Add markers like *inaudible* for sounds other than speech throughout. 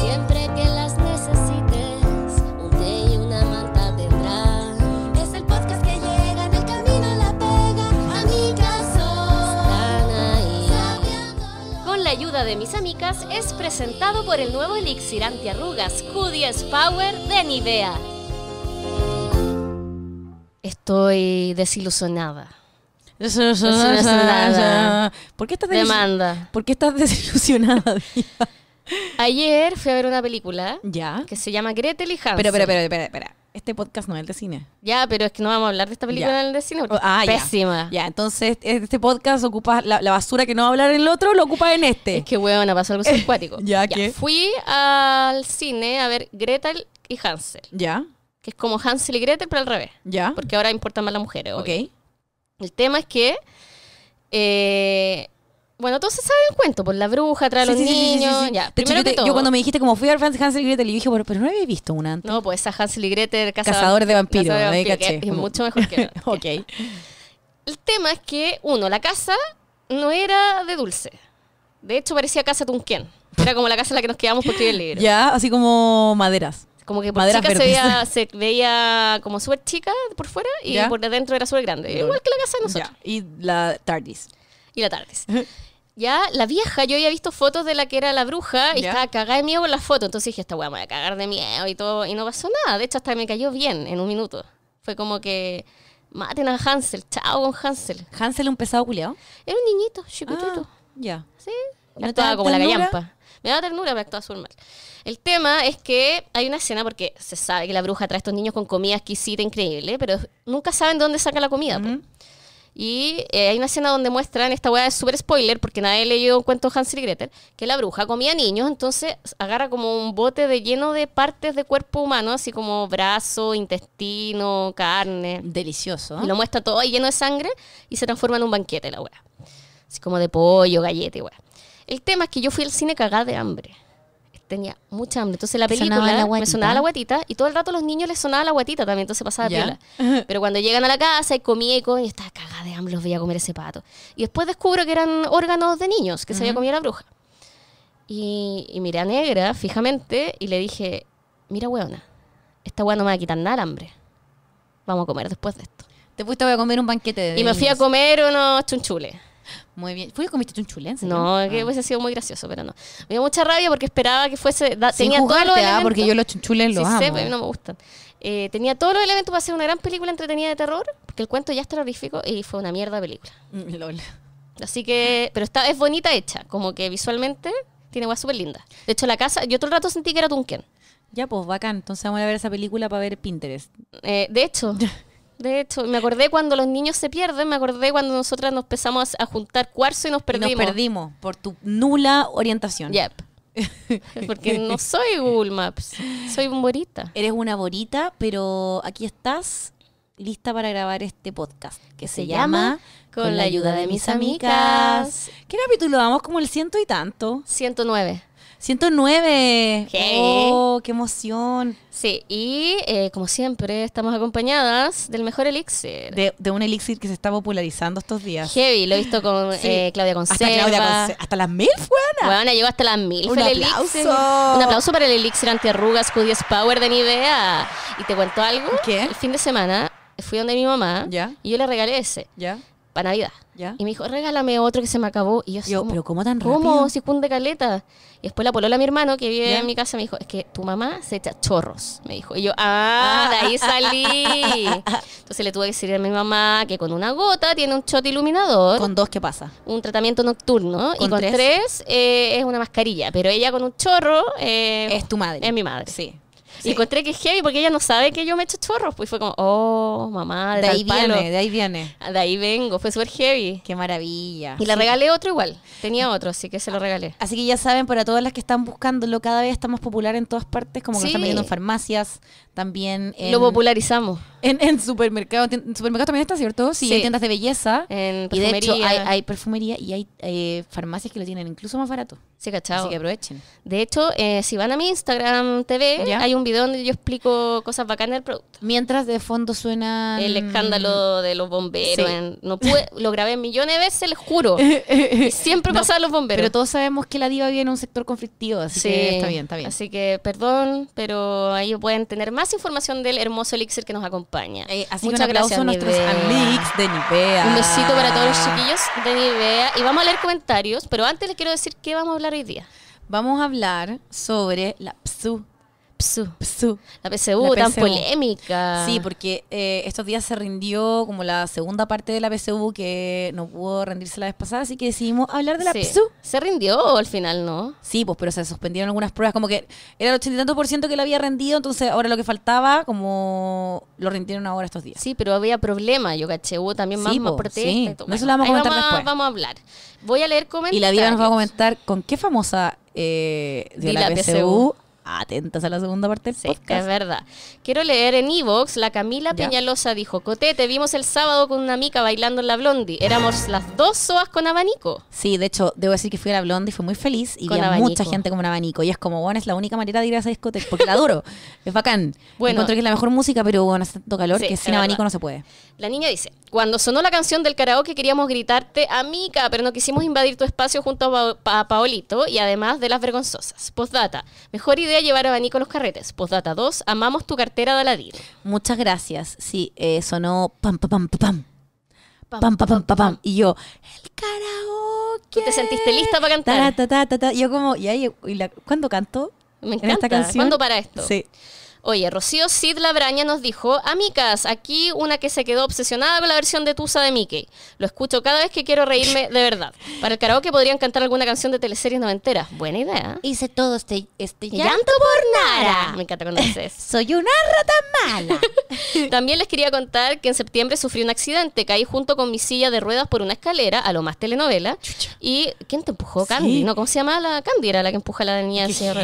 Siempre que las necesites, un je y una manta tendrán. Es el podcast que llega en el camino a la pega. Amigas, son ahí. Con la ayuda de mis amigas, es presentado por el nuevo Elixir Antiarrugas, Cudi Power de Nivea. Estoy desilusionada. Desilusionada. Demanda. ¿Por qué estás desilusionada? *laughs* Ayer fui a ver una película. Ya. Que se llama Gretel y Hansel. Pero, pero, pero, espera, Este podcast no es el de cine. Ya, pero es que no vamos a hablar de esta película en el de cine. Porque es oh, ah, pésima. Ya. entonces este podcast ocupa la, basura que no va a hablar en el otro, lo ocupa en este. Es que huevona, pasa algo *laughs* simpático. ya, ya. ¿qué? Fui al cine a ver Gretel y Hansel. Ya. Que es como Hansel y Gretel, pero al revés. Ya. Porque ahora importa más las mujeres. Ok. El tema es que. Eh, bueno, entonces saben el cuento, por pues, la bruja, trae a los niños. ya, Yo cuando me dijiste como fui a ver Hansel y Gretel, y dije, bueno pero no había visto una antes. No, pues a Hansel y Gretel, cazador, de vampiros. Vampiro, caché. es mucho mejor que no. *laughs* ok. El tema es que, uno, la casa no era de dulce. De hecho, parecía casa Tunquén. Era como la casa en la que nos quedamos porque era el *laughs* Ya, así como maderas. Como que por chica se veía, *laughs* se veía, como súper chica por fuera y por dentro era súper grande. Igual que la casa de nosotros. Y la TARDIS. Y la TARDIS. Ya, la vieja, yo había visto fotos de la que era la bruja y estaba cagada de miedo con la foto. Entonces dije, esta weá me voy a cagar de miedo y todo. Y no pasó nada. De hecho, hasta me cayó bien en un minuto. Fue como que maten a Hansel, chao con Hansel. ¿Hansel un pesado culiao? Era un niñito, chiquitito. Ah, ya. Sí. ¿No como la callampa. Me da ternura, pero actúa mal. El tema es que hay una escena, porque se sabe que la bruja trae a estos niños con comida exquisita, increíble, pero nunca saben dónde saca la comida. Y eh, hay una escena donde muestran, esta weá es súper spoiler porque nadie leído un cuento de Hansel y Gretel, que la bruja comía niños, entonces agarra como un bote de lleno de partes de cuerpo humano, así como brazo, intestino, carne. Delicioso. Y lo muestra todo lleno de sangre y se transforma en un banquete la weá. Así como de pollo, galleta y El tema es que yo fui al cine cagada de hambre tenía mucha hambre. Entonces la película me sonaba la guatita y todo el rato a los niños les sonaba la guatita también, entonces pasaba Pero cuando llegan a la casa y comía y comía, y estaba de hambre los comer ese pato. Y después descubro que eran órganos de niños que se había comido la bruja. Y, y, miré a Negra fijamente y le dije, mira, weona, esta weona no me va a quitar nada el hambre. Vamos a comer después de esto. Te voy a comer un banquete de Y me fui a comer unos chunchules. Muy bien. ¿Fue que comiste No, que hubiese sido muy gracioso, pero no. Me dio mucha rabia porque esperaba que fuese... Sin tenía ah, porque yo los chunchules los pues, eh. no me gustan. Eh, tenía todos los elementos para hacer una gran película entretenida de terror, porque el cuento ya es terrorífico y fue una mierda película. Mm, lol. Así que, pero está, es bonita hecha, como que visualmente tiene guay súper linda. De hecho, la casa, yo todo el rato sentí que era Tunken. Ya, pues bacán, entonces vamos a ver esa película para ver Pinterest. Eh, de hecho, *laughs* de hecho, me acordé cuando los niños se pierden, me acordé cuando nosotras nos empezamos a juntar cuarzo y nos perdimos. Y nos perdimos por tu nula orientación. Yep. *laughs* Porque no soy Google Maps, soy un borita. Eres una borita, pero aquí estás lista para grabar este podcast que se, llama Con la ayuda de mis amigas. ¿Qué capítulo damos Como el ciento y tanto. 109. 109. ¡Oh, qué emoción! Sí, y eh, como siempre, estamos acompañadas del mejor elixir. De, un elixir que se está popularizando estos días. Heavy, lo he visto con *gasps* eh, Claudia Conce. Hasta, hasta las mil, buena. Bueno, llegó hasta las mil. Un el aplauso. Elixir. Un aplauso para el elixir antiarrugas Judies Power de Nivea. ¿Y te cuento algo? ¿Qué? El fin de semana fui donde mi mamá y yo le regalé ese. ¿Ya? para Navidad. Y me dijo, regálame otro que se me acabó. Y yo, ¿pero cómo tan rápido? ¿Cómo? Si de caleta. Y después la polola mi hermano, que vive en mi casa, me dijo, es que tu mamá se echa chorros, me dijo. Y yo, ah, de ahí *laughs* salí. Entonces le tuve que decir a mi mamá que con una gota tiene un shot iluminador. ¿Con dos qué pasa? Un tratamiento nocturno. y con tres, eh, es una mascarilla. Pero ella con un chorro... Eh, es tu madre. Es mi madre. Sí. Y encontré que es heavy porque ella no sabe que yo me echo chorros. Pues fue como, oh, mamá, de, ahí viene, de ahí viene. Ah, de ahí vengo, fue súper heavy. Qué maravilla. Y la le regalé otro igual. Tenía otro, así que se lo regalé. Así que ya saben, para todas las que están buscándolo, cada vez está más popular en todas partes, como que están viendo en farmacias, también... lo popularizamos. En, en supermercados. En supermercados también está, ¿cierto? Sí, tiendas de belleza. En Y de hecho hay, perfumería y hay eh, farmacias que lo tienen incluso más barato. Sí, cachado. Así que aprovechen. De hecho, eh, si van a mi Instagram TV, hay un video donde yo explico cosas bacanas del producto. Mientras de fondo suena... El escándalo de los bomberos. no *laughs* lo grabé millones de veces, les juro. *laughs* siempre no, los bomberos. Pero todos sabemos que la diva viene en un sector conflictivo, así sí. está bien, está bien. Así que perdón, pero ahí pueden tener más información del hermoso elixir que nos acompaña. Eh, Muchas gracias, a nuestros amigos de Nivea. Un besito para todos los chiquillos de Nivea. Y vamos a leer comentarios, pero antes les quiero decir qué vamos a hablar hoy día. Vamos a hablar sobre la PSU, PSU. PSU. La, PSU, tan polémica. Sí, porque eh, estos días se rindió como la segunda parte de la PSU que no pudo rendirse la vez pasada, así que decidimos hablar de la PSU. Se rindió al final, ¿no? Sí, pues, pero se suspendieron algunas pruebas, como que era el 80% que la había rendido, entonces ahora lo que faltaba, como lo rindieron ahora estos días. Sí, pero había problemas, yo caché, hubo también más, sí, más Sí. Eso lo vamos a comentar Vamos a hablar. Voy a leer comentarios. Y la Diva nos va a comentar con qué famosa eh, de la, atentas a la segunda parte del podcast. Es verdad. Quiero leer en Evox, la Camila Peñalosa dijo, Coté, te vimos el sábado con una mica bailando en la Blondie. Éramos las dos soas con abanico. Sí, de hecho, debo decir que fui a la Blondie, y fui muy feliz y con mucha gente con un abanico. Y es como, bueno, es la única manera de ir a esa discoteca, porque la duro *laughs* es bacán. Bueno, Encontré que es la mejor música, pero bueno, hace tanto calor que sin abanico no se puede. La niña dice, cuando sonó la canción del karaoke queríamos gritarte, amiga, pero no quisimos invadir tu espacio junto a, Paolito y además de las vergonzosas. Postdata, mejor idea llevar abanico a los carretes. Postdata 2, amamos tu cartera de Aladir. Muchas gracias. Sí, eh, sonó pam, pam, pam, pam. Pam, pam, pam, pam, pam. Y yo, el karaoke. ¿Tú te sentiste lista para cantar? Ta, yo como, y ¿cuándo canto? Me encanta. Esta canción? ¿Cuándo para esto? Sí. Oye, Rocío Cid Labraña nos dijo, amigas, aquí una que se quedó obsesionada con la versión de Tusa de Mickey. Lo escucho cada vez que quiero reírme de verdad. Para el karaoke podrían cantar alguna canción de teleseries noventeras. Buena idea. Hice todo este, este llanto, por nada. Me encanta cuando dices. *laughs* Soy una rata mala. *laughs* También les quería contar que en septiembre sufrí un accidente. Caí junto con mi silla de ruedas por una escalera, a lo más telenovela. ¿Y quién te empujó? Candy. ¿No? ¿Cómo se llama la Candy? Era la que empuja a la niña de silla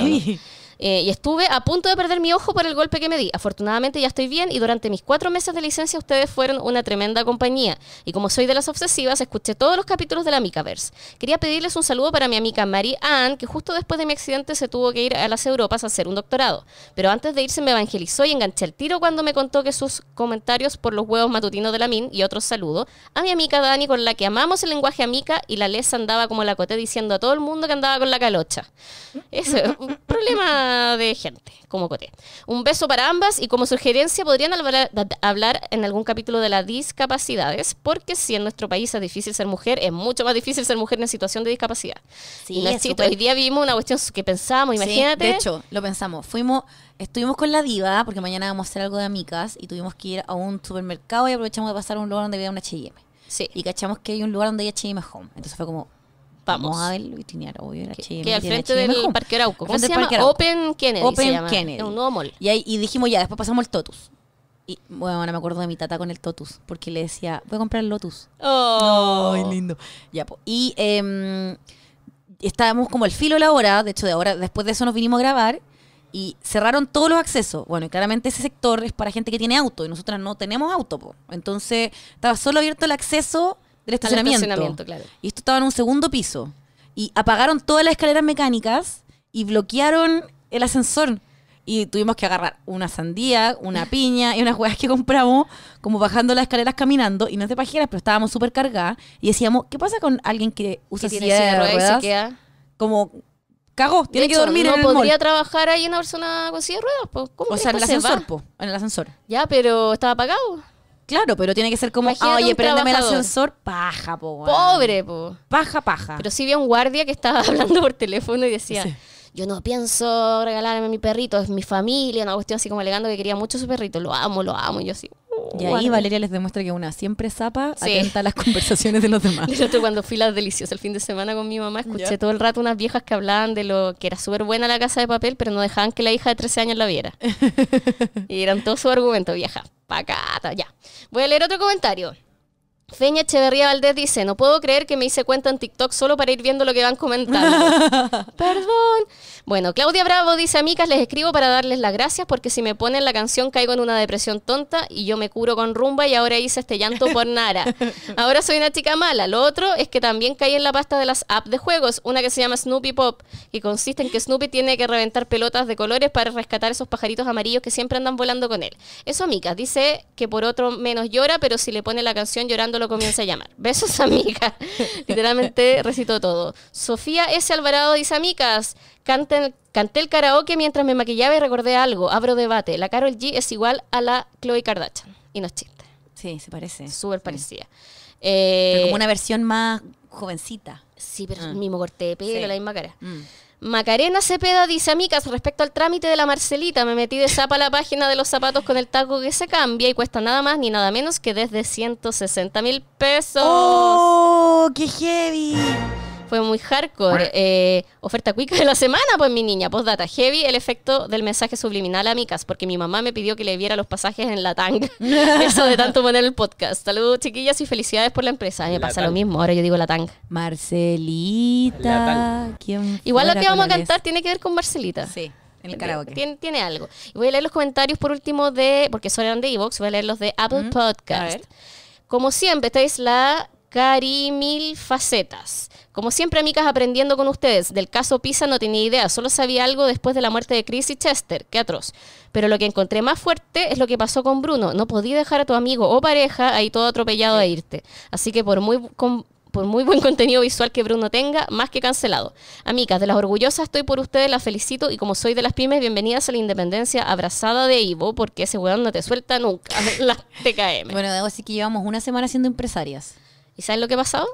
eh, y estuve a punto de perder mi ojo por el golpe que me di. Afortunadamente ya estoy bien y durante mis cuatro meses de licencia ustedes fueron una tremenda compañía. Y como soy de las obsesivas, escuché todos los capítulos de la Micaverse. Quería pedirles un saludo para mi amiga Mary Ann, que justo después de mi accidente se tuvo que ir a las Europas a hacer un doctorado. Pero antes de irse me evangelizó y enganché el tiro cuando me contó que sus comentarios por los huevos matutinos de la MIN y otros saludos a mi amiga Dani con la que amamos el lenguaje amica y la Lesa andaba como la coté diciendo a todo el mundo que andaba con la calocha. es un problema de gente, como Coté. Un beso para ambas y como sugerencia podrían hablar, en algún capítulo de las discapacidades, porque si en nuestro país es difícil ser mujer, es mucho más difícil ser mujer en situación de discapacidad. Sí, y hoy día vimos una cuestión que pensamos imagínate. de hecho, lo pensamos. Fuimos, estuvimos con la diva, porque mañana vamos a hacer algo de amigas, y tuvimos que ir a un supermercado y aprovechamos de pasar a un lugar donde había una H&M. Sí. Y cachamos que hay un lugar donde hay H&M Home. Entonces fue como, Vamos. a ver y obvio. era que, que al frente del Parque Arauco. ¿Cómo se llama? Open Kennedy. Open Kennedy. un nuevo mall. Y, dijimos ya, después pasamos el Totus. Y bueno, ahora me acuerdo de mi tata con el Totus, porque le decía, voy a comprar el Lotus. ¡Oh! ¡Ay, lindo! Y em, estábamos como al filo de la hora, de hecho, de ahora, después de eso nos vinimos a grabar y cerraron todos los accesos. Bueno, y claramente ese sector es para gente que tiene auto y nosotras no tenemos auto, po. Entonces estaba solo abierto el acceso del estacionamiento. Y esto estaba en un segundo piso. Y apagaron todas las escaleras mecánicas y bloquearon el ascensor. Y tuvimos que agarrar una sandía, una *laughs* piña y unas huevas que compramos, como bajando las escaleras caminando, y no te pajeras, pero estábamos súper cargadas. Y decíamos, ¿qué pasa con alguien que usa silla de ruedas? Como, cagó, tiene que dormir en el podría trabajar ahí una persona con silla de ruedas? o sea, en el en el ascensor. Ya, pero estaba apagado. Claro, pero tiene que ser como, oye, préndeme el ascensor, paja, po. Pobre, po. Paja, paja. Pero sí vi a un guardia que estaba *laughs* hablando por teléfono y decía, yo no pienso regalarme mi perrito, es mi familia, una cuestión así como alegando que quería mucho su perrito, lo amo, lo amo, y yo así. Uh, y ahí Valeria les demuestra que una siempre zapa, atenta a las *laughs* conversaciones de los demás. De cuando fui las deliciosas el fin de semana con mi mamá, escuché todo el rato unas viejas que hablaban de lo que era súper buena la casa de papel, pero no dejaban que la hija de 13 años la viera. *laughs* y eran todos sus argumentos, vieja pacata. Ya. Voy a leer otro comentario. Feña Echeverría Valdés dice, no puedo creer que me hice cuenta en TikTok solo para ir viendo lo que van comentando. *laughs* Perdón. Bueno, Claudia Bravo dice, amigas, les escribo para darles las gracias porque si me ponen la canción caigo en una depresión tonta y yo me curo con rumba y ahora hice este llanto por Nara. *laughs* Ahora soy una chica mala. Lo otro es que también caí en la pasta de las apps de juegos, una que se llama Snoopy Pop y consiste en que Snoopy tiene que reventar pelotas de colores para rescatar esos pajaritos amarillos que siempre andan volando con él. Eso, amigas, dice que por otro menos llora, pero si le pone la canción llorando comienza a llamar. Besos, *laughs* amiga. Literalmente recito todo. Sofía S. Alvarado dice, amigas, canten, canté el karaoke mientras me maquillaba y recordé algo. Abro debate. La Carol G es igual a la Chloe Kardashian. Y no es chiste. Sí, se parece. Súper parecía parecida. Eh, pero como una versión más jovencita. Sí, pero ah. el mismo corte de pelo, la misma cara. Mm. Macarena Cepeda dice, amigas, respecto al trámite de la Marcelita, me metí de zapa a la página de los zapatos con el taco que se cambia y cuesta nada más ni nada menos que desde 160 mil pesos. ¡Oh, qué heavy! Fue muy hardcore. Eh, oferta quick de la semana, pues mi niña. Postdata, heavy el efecto del mensaje subliminal, A Micas, porque mi mamá me pidió que le viera los pasajes en la tang *laughs* Eso de tanto poner el podcast. Saludos, chiquillas, y felicidades por la empresa. me pasa lo mismo, ahora yo digo la tang Marcelita. Igual lo que vamos a cantar tiene que ver con Marcelita. Sí. En el karaoke. Tiene, tiene, algo. Voy a leer los comentarios por último de, porque son de Evox, voy a leer los de Apple Podcast. Como siempre, estáis la Carimil Facetas. Como siempre, amigas, aprendiendo con ustedes. Del caso Pisa no tenía idea, solo sabía algo después de la muerte de Chris y Chester, qué atroz. Pero lo que encontré más fuerte es lo que pasó con Bruno. No podía dejar a tu amigo o pareja ahí todo atropellado a irte. Así que por muy buen *laughs* contenido visual que Bruno tenga, más que cancelado. Amigas, de las orgullosas estoy por ustedes, las felicito y como soy de las pymes, bienvenidas a la independencia abrazada de Ivo, porque ese weón no te suelta nunca, *laughs* las TKM. Bueno, así que llevamos una semana siendo empresarias. ¿Y sabes lo que ha pasado?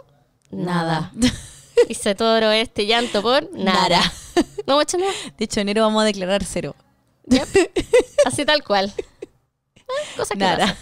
nada. *laughs* Hice todo este llanto por nada. No ¿No hecho nada? De hecho, enero vamos a declarar cero. Así tal cual. *laughs* Ah, Cosa que nada.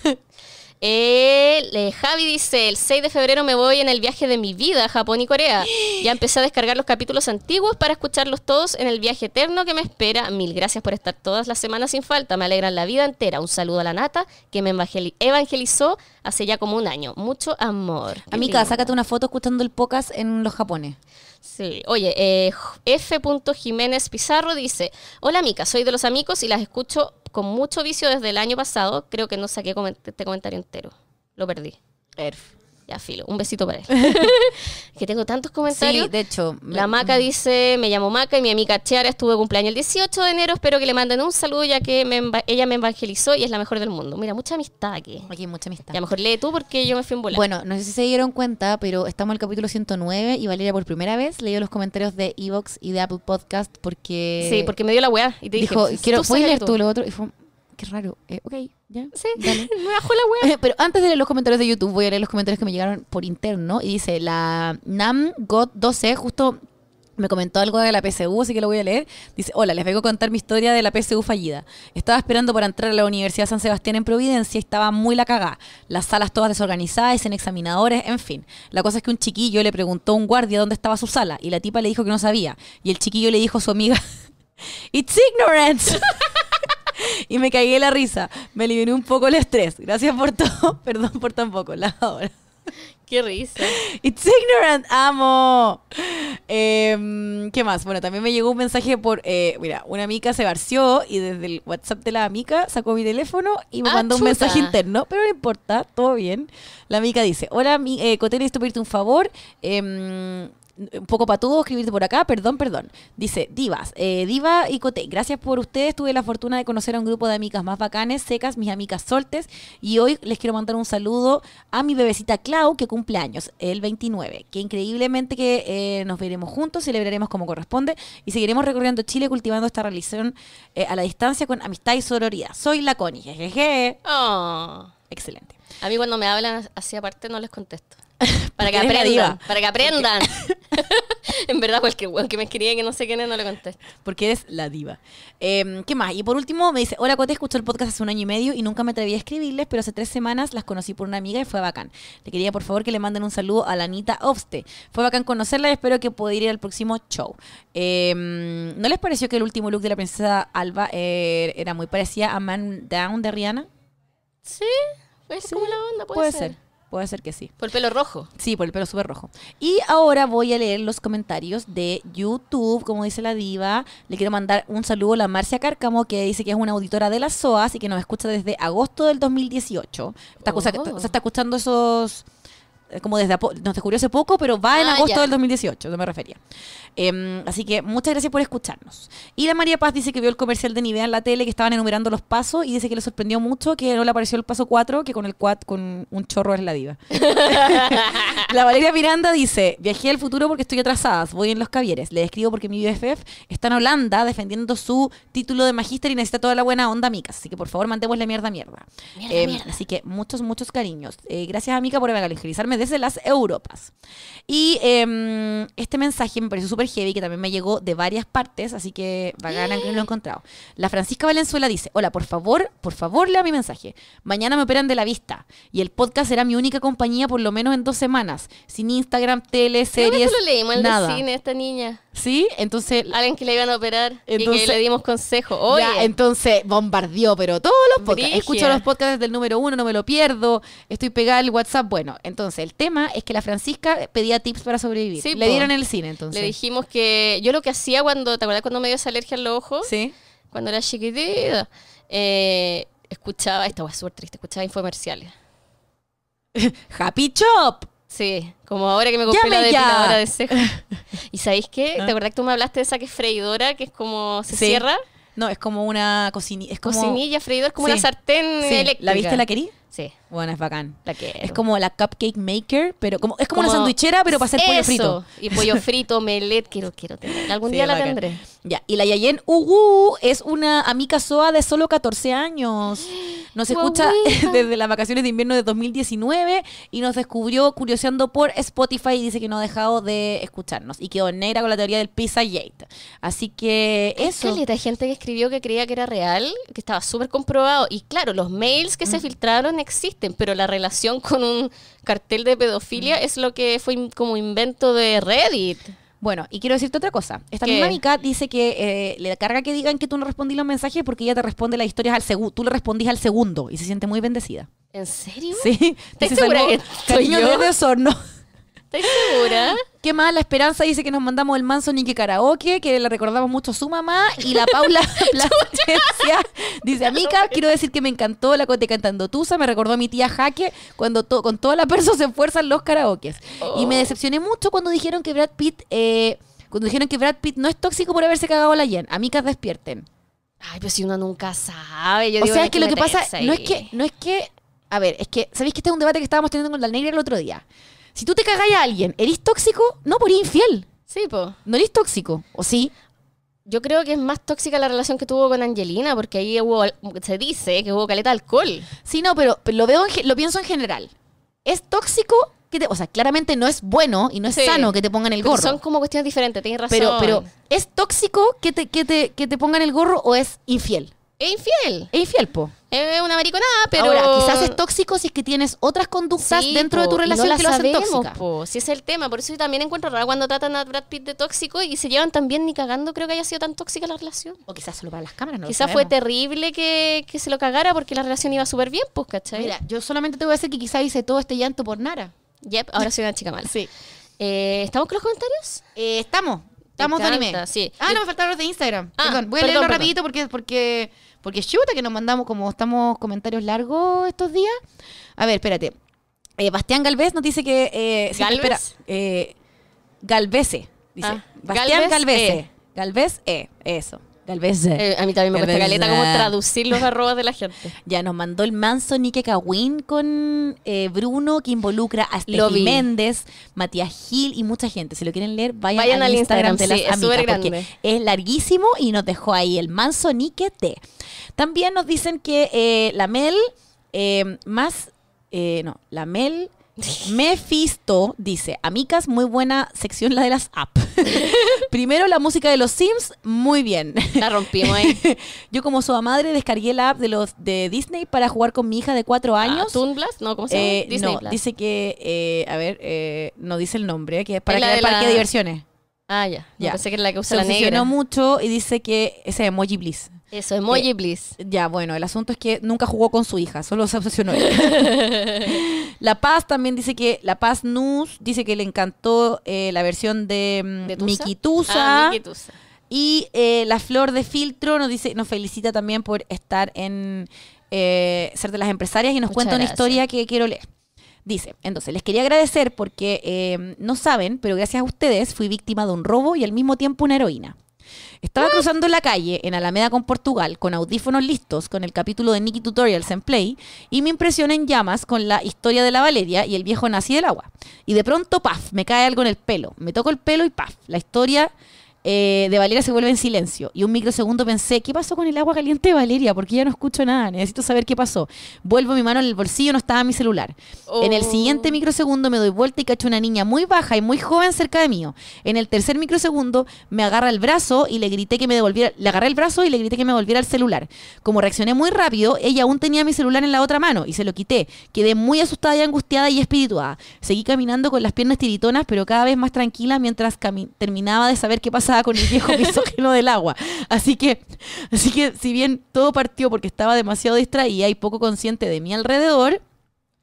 El, eh, Javi dice, el 6 de febrero me voy en el viaje de mi vida a Japón y Corea. Ya empecé a descargar los capítulos antiguos para escucharlos todos en el viaje eterno que me espera. Mil gracias por estar todas las semanas sin falta. Me alegran la vida entera. Un saludo a la nata que me evangelizó hace ya como un año. Mucho amor. Amiga, sácate una foto escuchando el podcast en los japones. Sí. Oye, eh, F. Jiménez Pizarro dice: Hola, Mica, soy de los amigos y las escucho con mucho vicio desde el año pasado, creo que no saqué este comentario entero. Lo perdí. Erf. Ya, filo. Un besito para él. *laughs* que tengo tantos comentarios. Sí, de hecho. La Maca mm. dice, me llamo Maca y mi amiga Chiara estuvo de cumpleaños el 18 de enero. Espero que le manden un saludo ya que ella me evangelizó y es la mejor del mundo. Mira, mucha amistad aquí. Aquí mucha amistad. Ya mejor lee tú porque yo me fui en volar. Bueno, no sé si se dieron cuenta, pero estamos en el capítulo 109 y Valeria por primera vez leyó los comentarios de Evox y de Apple Podcast porque... Sí, porque me dio la weá y te dijo, quiero, leer tú lo otro? Y fue, qué raro. Eh, ok, ya. Sí, *laughs* me bajó la web. Pero antes de leer los comentarios de YouTube, voy a leer los comentarios que me llegaron por interno. Y dice, la Nam God 12 justo me comentó algo de la PSU, así que lo voy a leer. Dice, hola, les vengo a contar mi historia de la PSU fallida. Estaba esperando para entrar a la Universidad San Sebastián en Providencia y estaba muy la cagada. Las salas todas desorganizadas, sin examinadores, en fin. La cosa es que un chiquillo le preguntó a un guardia dónde estaba su sala y la tipa le dijo que no sabía. Y el chiquillo le dijo a su amiga, *laughs* It's ignorance. *laughs* *laughs* y me caí cagué la risa. Me eliminé un poco el estrés. Gracias por todo. *laughs* Perdón por tampoco. La hora. Qué risa. It's ignorant, amo. Em, ¿Qué más? Bueno, también me llegó un mensaje por. Eh, mira, una amiga se varció y desde el WhatsApp de la amiga sacó mi teléfono y me ah, mandó un mensaje interno, pero no importa, todo bien. La amiga dice: Hola, mi, eh, pedirte un favor. Eh, un poco patudo escribirte por acá, perdón, perdón. Dice, divas, eh, diva y cote, gracias por ustedes, tuve la fortuna de conocer a un grupo de amigas más bacanes, secas, mis amigas soltes, y hoy les quiero mandar un saludo a mi bebecita Clau, que cumple años, el 29, que increíblemente que eh, nos veremos juntos, celebraremos como corresponde, y seguiremos recorriendo Chile cultivando esta relación eh, a la distancia con amistad y sororidad. Soy la Connie, jejeje. Oh. Excelente. A mí cuando me hablan así aparte no les contesto. *laughs* para que aprendan para que aprendan. en verdad, cualquier que me escribe que no sé quién es, no le contesto. Porque eres la diva. Em, ¿Qué más? Y por último me dice, hola Cote, escuché el podcast hace un año y medio y nunca me atreví a escribirles, pero hace tres semanas las conocí por una amiga y fue bacán. Le quería por favor que le manden un saludo a la Anita Obste. Fue bacán conocerla y espero que pueda ir al próximo show. Em, ¿No les pareció que el último look de la princesa Alba er-, era muy parecida a Man Down de Rihanna? Sí, es como la onda, puede, ser. Puede ser que sí. ¿Por el pelo rojo? Sí, por el pelo súper rojo. Y ahora voy a leer los comentarios de YouTube, como dice la diva. Le quiero mandar un saludo a la Marcia Cárcamo, que dice que es una auditora de las SOAS y que nos escucha desde agosto del 2018. Está, oh. está escuchando esos eh, como desde nos descubrió hace poco, pero va en ah, agosto del 2018, no me refería. Em, así que muchas gracias por escucharnos. Y la María Paz dice que vio el comercial de Nivea en la tele que estaban enumerando los pasos y dice que le sorprendió mucho que no le apareció el paso 4, que con el quad con un chorro es la diva. *laughs* la Valeria Miranda dice, viajé al futuro porque estoy atrasada, voy en los cavieres. Le escribo porque mi BFF está en Holanda defendiendo su título de magíster y necesita toda la buena onda, Mica. Así que por favor, mandemos la mierda, mierda. Em, mierda, Así que muchos, muchos cariños. Eh, gracias a Mica, por evangelizarme desde las Europas. Y em, este mensaje me pareció súper heavy, que también me llegó de varias partes, así que a ganar que lo he encontrado. La Francisca Valenzuela dice, hola, por favor, por favor lea mi mensaje. Mañana me operan de la vista y el podcast será mi única compañía por lo menos en dos semanas, sin Instagram, tele, series, lo cine, esta niña. ¿Sí? Entonces. Alguien que le iban a operar y le dimos consejo. Oye. Ya, entonces bombardeó, pero todos los podcasts. Escucho los podcasts del número uno, no me lo pierdo. Estoy pegada al WhatsApp. Bueno, entonces el tema es que la Francisca pedía tips para sobrevivir. Sí, le dieron el cine, entonces. Le dijimos que. Yo lo que hacía cuando. ¿Te acuerdas cuando me dio esa alergia en los ojos? Sí. Cuando era chiquitita. Eh, escuchaba. Estaba súper triste. Escuchaba infomerciales. *laughs* Happy Chop. Sí, como ahora que me compré la depiladora de ceja *laughs* ¿Y sabéis qué? ¿Te ah. acordás que tú me hablaste de esa que es freidora, que es como se cierra? No, es como una cocinilla. Es como... Cocinilla, freidora, es como una sartén sí. eléctrica. ¿La viste, la querí? Sí. Bueno, es bacán. Es como la cupcake maker, pero como es como, una sandwichera, pero para hacer pollo frito. Y pollo *laughs* frito, melet, quiero, quiero tener. Algún día la tendré. Ya, y la Yayen Ugu es una amiga soa de solo 14 años. Nos escucha *laughs* desde las vacaciones de invierno de 2019 y nos descubrió curioseando por Spotify y dice que no ha dejado de escucharnos. Y quedó negra con la teoría del Pizza Yate. Así que eso. Hay gente que escribió que creía que era real, que estaba súper comprobado. Y claro, los mails que se mm. filtraron existen pero la relación *laughs* con un cartel de pedofilia mm. es lo que fue como invento de Reddit. Bueno, y quiero decirte otra cosa. Esta misma Mica dice que le eh, le carga que digan que tú no respondí los mensajes porque ella te responde las historias al segundo. Tú le respondís al segundo y se siente muy bendecida. ¿En serio? Sí. ¿Estás segura que soy yo? de no? ¿Estás segura? ¿Qué más? La Esperanza dice que nos mandamos el manso que Karaoke, que le recordamos mucho a su mamá. Y la Paula *laughs* Plasencia dice, Amica, quiero decir que me encantó la cote cantando Tusa. Me recordó a mi tía Jaque cuando con toda la persona se esfuerzan los karaokes. Y me oh. decepcioné mucho cuando dijeron que Brad Pitt... Eh, cuando dijeron que Brad Pitt no es tóxico por haberse cagado la Yen. Amigas, despierten. Ay, pero si uno nunca sabe. o sea, que, lo que pasa, no es que, no es que, a ver, es que, ¿sabéis que este es un debate que estábamos teniendo con la negra el otro día? Si tú te cagáis a alguien, ¿eres tóxico? No, por pues, infiel. Sí, po. No eres tóxico, ¿o sí? Yo creo que es más tóxica la relación que tuvo con Angelina, porque ahí se dice que hubo caleta de alcohol. Sí, no, pero, lo, veo lo pienso en general. ¿Es tóxico que te, o sea, claramente no es bueno y no es sano que te pongan el gorro. son como cuestiones diferentes, tienes razón. Pero, pero ¿es tóxico que te, que que te pongan el gorro o es infiel? Es infiel. Es infiel, po. Es una mariconada, pero. Ahora, quizás es tóxico si es que tienes otras conductas dentro de tu relación que lo hacen Si es el tema. Por eso yo también encuentro raro cuando tratan a Brad Pitt de tóxico y se llevan tan bien ni cagando, creo que haya sido tan tóxica la relación. O quizás solo para las cámaras, no Quizás fue terrible que, se lo cagara porque la relación iba súper bien, pues, ¿cachai? Mira, yo solamente te voy a decir que quizás hice todo este llanto por Nara. Yep, ahora soy una chica mala. sí. Eh, ¿Estamos con los comentarios? Eh, estamos. Estamos de anime. Ah, no, me faltaron los de Instagram. Ah, perdón, voy a leerlo rapidito porque, porque porque chuta que nos mandamos como estamos comentarios largos estos días. A ver, espérate. Eh, Bastián Galvez nos dice que... Eh, ¿Galvez? Espera, eh, ah, Bastián Galvez, eh. Galvez E, eso. Galvez. a mí también me cuesta caleta como traducir los arrobas de la gente. *laughs* Ya nos mandó el manso Nike kawin con Bruno, que involucra a Steve Méndez, Matías Gil y mucha gente. Si lo quieren leer, vayan, al, Instagram, de las es porque es larguísimo y nos dejó ahí el manso Nike T. También nos dicen que eh, la Mel eh, más, eh, no, la Mel *laughs* Mephisto dice, amicas, muy buena sección la de las apps. *laughs* Primero la música de los Sims, muy bien. La rompimos ahí. *laughs* Yo como su madre descargué la app de los de Disney para jugar con mi hija de cuatro ah, años. Ah, No, ¿cómo se llama? Disney dice que, a ver, no dice el nombre, que es para que parque de diversiones. Ah, ya. ya. pensé que era la que usa la negra. mucho y dice que ese emoji bliss. Eso, emoji please. Eh, ya, bueno, el asunto es que nunca jugó con su hija, solo se obsesionó. *laughs* la Paz también dice que, La Paz News dice que le encantó eh, la versión de, mm, Miki ah, Tusa. Y eh, la flor de filtro nos dice, nos felicita también por estar en ser de las empresarias y nos cuenta una historia que quiero leer. Dice, entonces, les quería agradecer porque no saben, pero gracias a ustedes fui víctima de un robo y al mismo tiempo una heroína. Estaba cruzando la calle en Alameda con Portugal con audífonos listos con el capítulo de Nicky Tutorials en Play y me impresioné en llamas con la historia de la Valeria y el viejo nazi del agua. Y de pronto, paf, me cae algo en el pelo. Me toco el pelo y paf, la historia eh, de Valeria se vuelve en silencio. Y un microsegundo pensé, ¿qué pasó con el agua caliente de Valeria? Porque ya no escucho nada, necesito saber qué pasó. Vuelvo mi mano en el bolsillo, no estaba mi celular. En el siguiente oh. microsegundo me doy vuelta y cacho una niña muy baja y muy joven cerca de mí. En el tercer microsegundo me agarra el brazo y le grité que me devolviera, le agarré el brazo y le grité que me devolviera el celular. Como reaccioné muy rápido, ella aún tenía mi celular en la otra mano y se lo quité. Quedé muy asustada y angustiada y espirituada. Seguí caminando con las piernas tiritonas, pero cada vez más tranquila mientras terminaba de saber qué pasaba con el viejo *laughs* misógeno del agua. Así que, así que si bien todo partió porque estaba demasiado distraída y poco consciente de mi alrededor,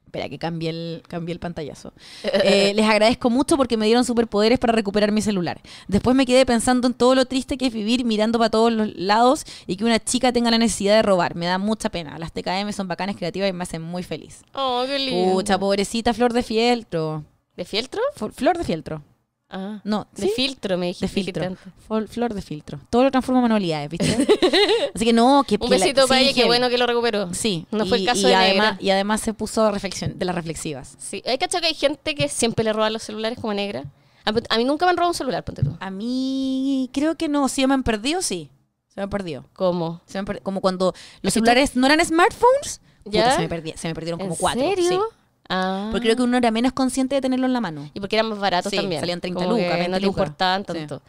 espera que cambie el, el pantallazo. *laughs* Eh, les agradezco mucho porque me dieron superpoderes para recuperar mi celular. Después me quedé pensando en todo lo triste que es vivir mirando para todos los lados y que una chica tenga la necesidad de robar. Me da mucha pena. Las TKM son bacanas, creativas y me hacen muy feliz. Oh, qué lindo. Pucha, pobrecita Flor de Fieltro. ¿De Fieltro? Flor de Fieltro. Ah, no, de filtro, me dijiste. De filtro. Flor de filtro. Todo lo transforma en manualidades, ¿viste? *laughs* Así que no, que Un besito para ella, qué bueno que lo recuperó. Sí. No fue el caso de además, Y además se puso reflexión, de las reflexivas. Sí. Hay cachado que hay gente que siempre le roba los celulares como negra. Ah, a, mí nunca me han robado un celular, ponte tú. A mí creo que no. Si me han perdido, sí. Se me han perdido. ¿Cómo? Se me Como cuando los celulares no eran smartphones. ¿Ya? se, me se me perdieron como cuatro. ¿En serio? Sí. Ah. Porque creo que uno era menos consciente de tenerlo en la mano. Y porque era más baratos también. Salían 30 lucas, no te tanto.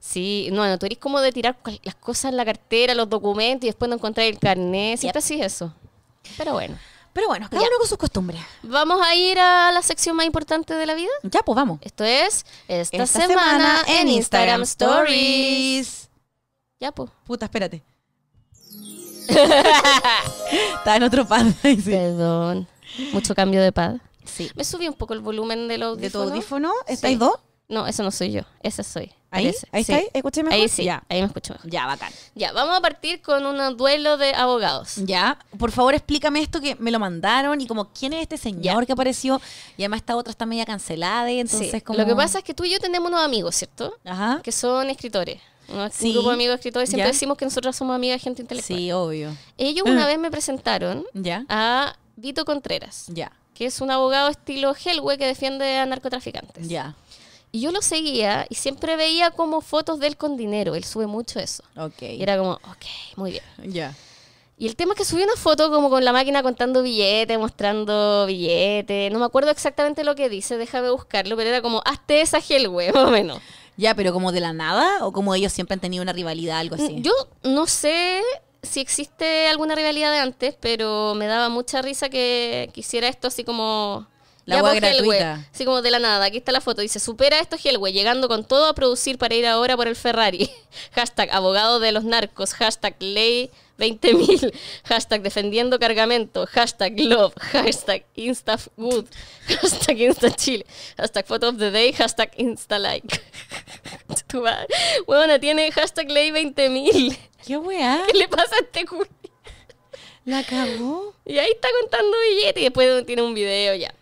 Sí. sí. no, tú eres como de tirar las cosas en la cartera, los documentos y después no encontrar el carnet. Siempre yep. eso. Pero bueno. Pero bueno, cada uno con sus costumbres. Vamos a ir a la sección más importante de la vida. Ya, pues vamos. Esto es Esta, semana, en Instagram, Stories. Ya, pues. Puta, espérate. *laughs* Está en otro pan. Perdón. Mucho cambio de pad. Sí. Me subí un poco el volumen del audífono. ¿De tu audífono? ¿Estáis dos? No, eso no soy yo. Ese soy. ¿Ahí? ¿Ahí está? Sí. mejor? Ahí sí, ya. ahí me escucho mejor. Ya, bacán. Ya, vamos a partir con un duelo de abogados. Ya, por favor explícame esto que me lo mandaron y como quién es este señor que apareció y además esta otra está media cancelada y entonces como... Lo que pasa es que tú y yo tenemos unos amigos, ¿cierto? Ajá. Que son escritores. Un grupo de amigos escritores siempre decimos que nosotros somos amigas de gente intelectual. Sí, obvio. Ellos una mm. vez me presentaron ya. a Vito Contreras. Ya. Que es un abogado estilo Helwe que defiende a narcotraficantes. Ya. Y yo lo seguía y siempre veía como fotos de él con dinero. Él sube mucho eso. Ok. Y era como, ok, muy bien. Ya. Y el tema es que subí una foto como con la máquina contando billetes, mostrando billetes. No me acuerdo exactamente lo que dice, déjame buscarlo, pero era como, hazte esa Helwe, *laughs* más o menos. Ya, pero como de la nada o como ellos siempre han tenido una rivalidad, algo mm, así. Yo no sé si existe alguna rivalidad de antes, pero me daba mucha risa que, quisiera esto así como... La pues, gratuita. Así como de la nada. Aquí está la foto. Dice, supera esto güey llegando con todo a producir para ir ahora por el Ferrari. *laughs* hashtag abogado de los narcos. Hashtag ley 20.000. *laughs* Hashtag defendiendo cargamento. Hashtag love. *laughs* Hashtag instafood. *laughs* Hashtag instachile. Hashtag photo of the day. Hashtag instalike. Bueno, tiene hashtag ley 20.000. ¿Qué weá? ¿Qué le pasa a este La cagó. Y ahí está contando billetes y después tiene un video ya.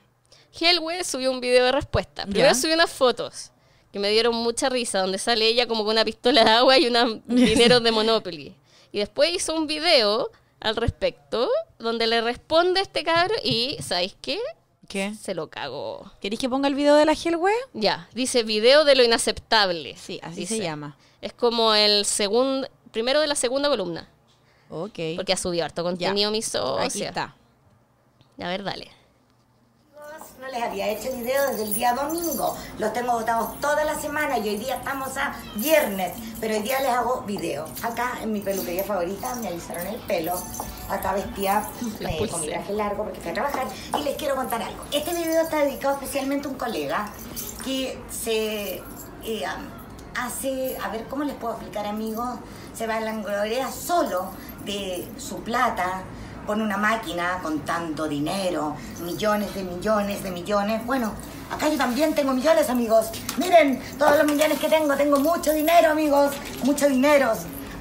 Hellwell subió un video de respuesta. Primero ¿Ya? subió unas fotos que me dieron mucha risa, donde sale ella como con una pistola de agua y unos dineros de Monopoly. Y después hizo un video al respecto donde le responde este cabro y, ¿sabéis qué? ¿Qué? Se lo cagó. ¿Queréis que ponga el video de la gel, güey? Ya, dice video de lo inaceptable. Sí, así se llama. Es como el segundo, primero de la segunda columna. Ok. Porque ha subido harto contenido, mi Aquí está. A ver, dale les había hecho el video desde el día domingo. Los tengo votados toda la semana y hoy día estamos a viernes. Pero hoy día les hago video. Acá en mi peluquería favorita me alisaron el pelo. Acá vestía eh, con mi traje largo porque fui a trabajar. Y les quiero contar algo. Este video está dedicado especialmente a un colega que se... Eh, hace, a ver, ¿cómo les puedo explicar, amigos? Se va a la gloria solo de su plata, con una máquina, con tanto dinero, millones de millones de millones. Bueno, acá yo también tengo millones, amigos. Miren, todos los millones que tengo, tengo mucho dinero, amigos, mucho dinero.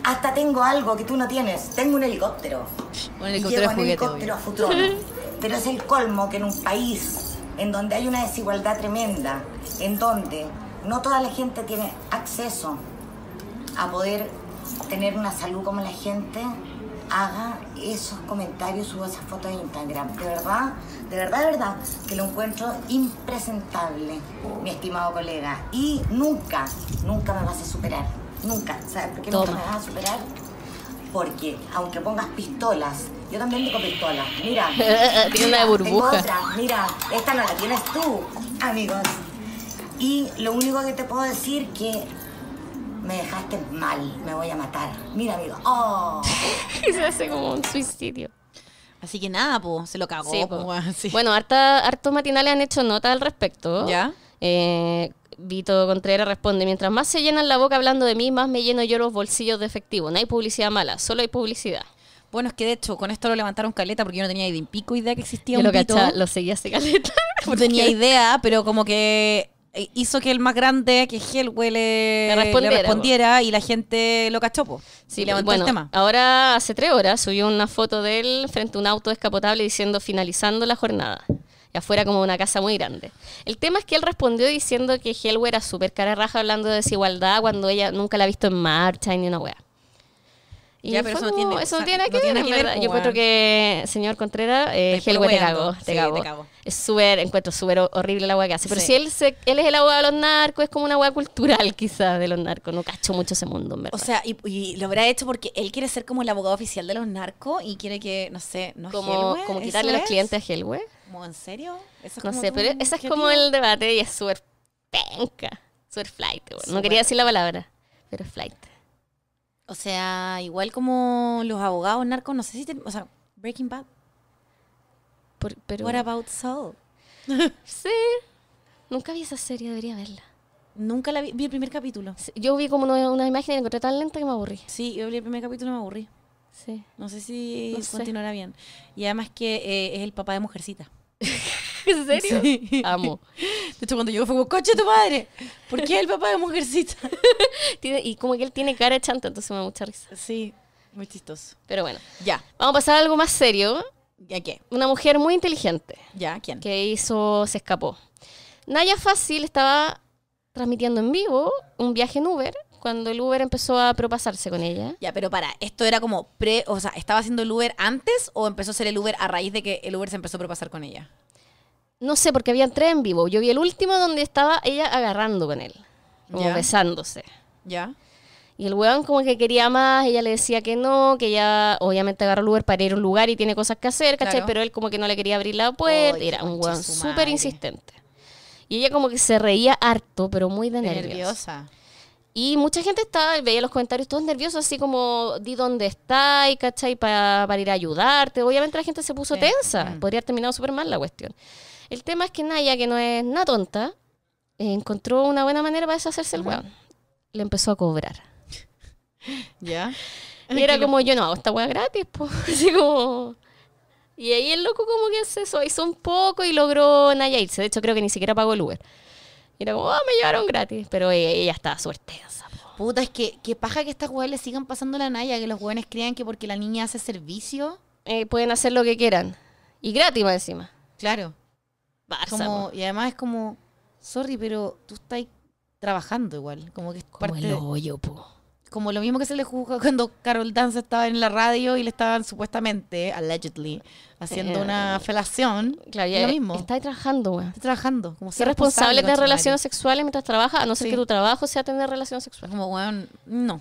Hasta tengo algo que tú no tienes. Tengo un helicóptero. Un helicóptero, y llevo un helicóptero a *laughs* Pero es el colmo que en un país en donde hay una desigualdad tremenda, en donde no toda la gente tiene acceso a poder tener una salud como la gente, haga esos comentarios, suba esas fotos de Instagram. De verdad, de verdad, de verdad, que lo encuentro impresentable, mi estimado colega. Y nunca, nunca me vas a superar. Nunca. ¿Sabes por qué me vas a superar? Porque aunque pongas pistolas, yo también digo pistolas. Mira. *laughs* tiene una de burbuja. Mira, esta no la tienes tú, amigos. Y lo único que te puedo decir que me dejaste mal, me voy a matar. Mira, amigo, y oh. *laughs* se hace como un suicidio. Así que nada, pues, se lo cagó. Bueno, harta, harto matinales han hecho nota al respecto. ¿Ya? Eh, Vito Contreras responde, mientras más se llenan la boca hablando de mí, más me lleno yo los bolsillos de efectivo. No hay publicidad mala, solo hay publicidad. Bueno, es que de hecho, con esto lo levantaron caleta porque yo no tenía ni pico idea que existía un lo Vito. lo seguía hace caleta. *laughs* No tenía idea, pero como que eh, hizo que el más grande, que Hellwell, le, respondiera, y la gente lo cachó. sí, bueno, el tema. Ahora, hace tres horas, subió una foto de él frente a un auto descapotable diciendo finalizando la jornada. Y afuera como una casa muy grande. El tema es que él respondió diciendo que Hellwell era súper cara raja hablando de desigualdad cuando ella nunca la ha visto en marcha ni una wea ya, pero eso, no tiene, que, Yo encuentro que, señor Contreras, eh, Helwe te cago. Es súper, encuentro súper horrible la agua que hace. Pero si él, él es el abogado de los narcos, es como una agua cultural *laughs* quizás de los narcos. No cacho mucho ese mundo, en verdad. O sea, y, lo habrá hecho porque él quiere ser como el abogado oficial de los narcos y quiere que, no sé, no Como, como quitarle los clientes a Helwe. ¿En serio? no sé, pero ese es como el debate y es súper penca. Súper flight. No quería decir la palabra, pero es flight. O sea, igual como los abogados narcos, no sé si te, o sea, Breaking Bad. pero, What mm. about Saul? *laughs* sí. Nunca vi esa serie, debería verla. Nunca la vi, vi el primer capítulo. yo vi como unas una imágenes y encontré tan lenta que me aburrí. Sí, yo vi el primer capítulo y me aburrí. Sí. No sé si continuará bien. Y además que eh, es el papá de Mujercita. *laughs* ¿En serio? Sí. Amo. De hecho, cuando llegó fue como, coche tu madre. ¿Por qué el papá de mujercita? *laughs* y como que él tiene cara de chanta, entonces me da mucha risa. Sí, muy chistoso. Pero bueno. Ya. Vamos a pasar a algo más serio. ¿Ya qué? Una mujer muy inteligente. ¿Ya? ¿Quién? Que hizo, se escapó. Naya Fácil estaba transmitiendo en vivo un viaje en Uber cuando el Uber empezó a propasarse con ella. Ya, pero para, ¿esto era como pre, o sea, estaba haciendo el Uber antes o empezó a ser el Uber a raíz de que el Uber se empezó a propasar con ella? No sé, porque había tres en vivo. Yo vi el último donde estaba ella agarrando con él, como besándose. Ya. Y el weón como que quería más, ella le decía que no, que ella obviamente agarró el Uber para ir a un lugar y tiene cosas que hacer, ¿cachai? Pero él como que no le quería abrir la puerta, era un weón súper insistente. Y ella como que se reía harto, pero muy de, nerviosa. Y mucha gente estaba, veía los comentarios todos nerviosos, así como, di dónde está y cachai, para, para ir a ayudarte. Obviamente la gente se puso tensa, mm. podría haber terminado súper mal la cuestión. El tema es que Naya, que no es una tonta, encontró una buena manera para deshacerse el weón. Le empezó a cobrar. *laughs* ¿Ya? Y era como, yo no hago esta hueá gratis, pues. *laughs* Así como... Y ahí el loco como que hace eso? hizo un poco y logró Naya irse. De hecho, creo que ni siquiera pagó el Uber. Y era como, oh, me llevaron gratis. Pero e-, ella, estaba suerte. Puta, es que, qué paja que estas weas le sigan pasando la Naya, que los jóvenes crean que porque la niña hace servicio... Eh, pueden hacer lo que quieran. Y gratis más encima. Claro y además es como, sorry, pero tú estás trabajando igual. Como que como el hoyo, po. Como lo mismo que se le juzga cuando Carol Dance estaba en la radio y le estaban supuestamente, allegedly, haciendo eh, una eh, felación. Claro, y lo mismo. Está trabajando, güey. Está trabajando. Como ser responsable de relaciones sexuales mientras trabaja, a no ser que tu trabajo sea tener relaciones sexuales. Como, weón, no.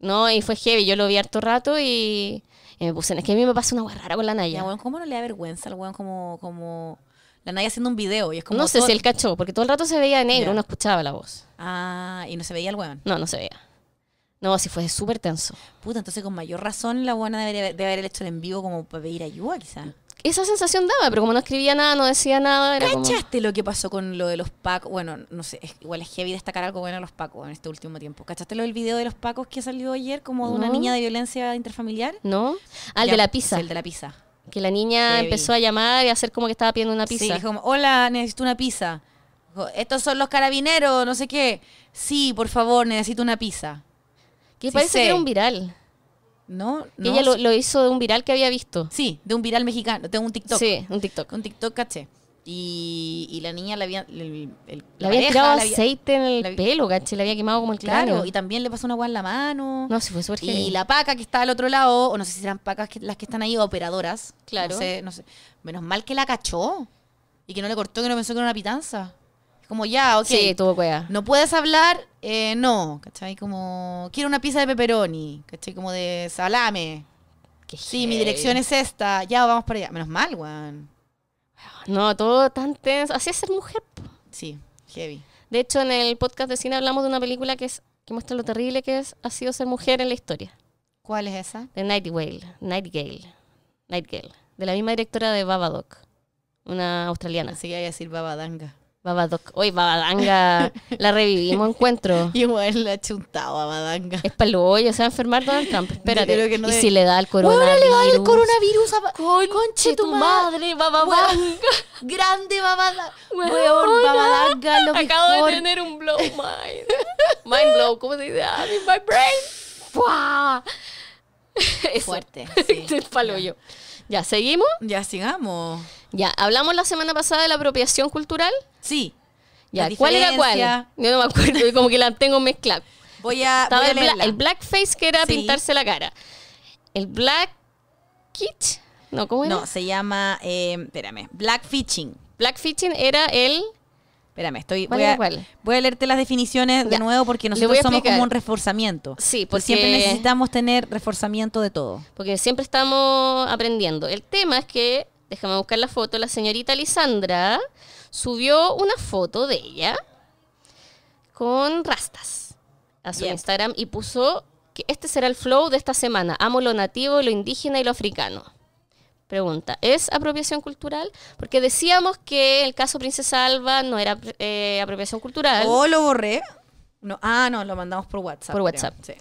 No, y fue heavy. Yo lo vi harto rato y, me puse. Es que a mí me pasa una weá rara con la Naya. Ya, ¿cómo no le da vergüenza al weón como la nadie haciendo un video y es como... No sé si él cachó, porque todo el rato se veía negro, no escuchaba la voz. Ah, y no se veía el weón. No, no se veía. No, así fue súper tenso. Puta, entonces con mayor razón la buena debe, haber hecho el en vivo como para pedir ayuda, quizás esa sensación daba, pero como no escribía nada, no decía nada. Era ¿Cachaste lo que pasó con lo de los pacos? Bueno, no sé, igual es heavy destacar algo bueno a los pacos en este último tiempo. ¿Cachaste lo del video de los pacos que salió ayer, como de una niña de violencia interfamiliar? No. Al ah, de la pizza. El de la pizza. Que la niña empezó a llamar y a hacer como que estaba pidiendo una pizza. Sí, dijo, hola, necesito una pizza. Estos son los carabineros, no sé qué. Sí, por favor, necesito una pizza. Que parece que era un viral. No, ella lo, hizo de un viral que había visto. Sí, de un viral mexicano, tengo un TikTok. Sí, un TikTok. Un TikTok caché. Y, la niña le había. El, había tirado aceite en el pelo, caché, le había quemado como el claro. Y también le pasó una agua en la mano. No, se fue suerte. Y la paca que está al otro lado, o no sé si eran pacas las que están ahí, operadoras. Claro. No sé, Menos mal que la cachó y que no le cortó, que no pensó que era una pitanza. es Como ya, ok. Sí, tuvo No puedes hablar, eh, no, ¿cachai? Como, quiero una pizza de pepperoni, ¿cachai? Como de salame. sí, mi dirección es esta, ya vamos para allá. Menos mal, weón. No, todo tan tenso. Así es ser mujer. Sí, heavy. De hecho, en el podcast de cine hablamos de una película que, es, que muestra lo terrible que es, ha sido ser mujer en la historia. ¿Cuál es esa? De Nightingale. Nightingale. Nightingale. De la misma directora de Babadook. Una australiana. Así que hay a decir Babadanga. ¡Oye, Babadanga *laughs* la revivimos encuentro. Igual la ha chuntado Babadanga. Es para se va a enfermar Donald Trump. Espérate. y si le da el coronavirus. Ahora le da el coronavirus Conche tu madre, Babadanga. Grande Babadanga. Hueón Babadanga. Lo Acabo de tener un blow mind. Mind blow, ¿cómo se dice? Ah, my brain. Fuerte. *laughs* Sí. es paloyo Ya, ¿seguimos? Ya, sigamos. Ya, hablamos la semana pasada de la apropiación cultural. Sí. Ya, ¿cuál era cuál? Yo no me acuerdo, como que la tengo mezclada. Voy a. el, el, blackface, que era pintarse la cara. El black kit. No, ¿cómo era? No, se llama. Eh, espérame. Black fishing. era el. Espérame, estoy. Voy a, a, leerte las definiciones de nuevo porque nosotros somos como un reforzamiento. Sí, porque siempre necesitamos tener reforzamiento de todo. Porque siempre estamos aprendiendo. El tema es que, déjame buscar la foto, la señorita Lisandra subió una foto de ella con rastas a su Instagram y puso que este será el flow de esta semana. Amo lo nativo, lo indígena y lo africano. Pregunta, ¿es apropiación cultural? Porque decíamos que el caso Princesa Alba no era eh, apropiación cultural. ¿O lo borré? No. Ah, no, lo mandamos por WhatsApp. Por WhatsApp. Sí.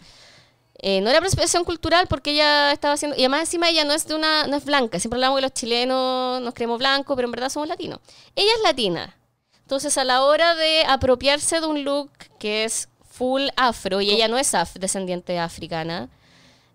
Eh, no era apropiación cultural porque ella estaba haciendo, y además encima ella no es de una, no es blanca, siempre hablamos de los chilenos nos creemos blancos, pero en verdad somos latinos. Ella es latina. Entonces a la hora de apropiarse de un look que es full afro, y ella no es af descendiente africana,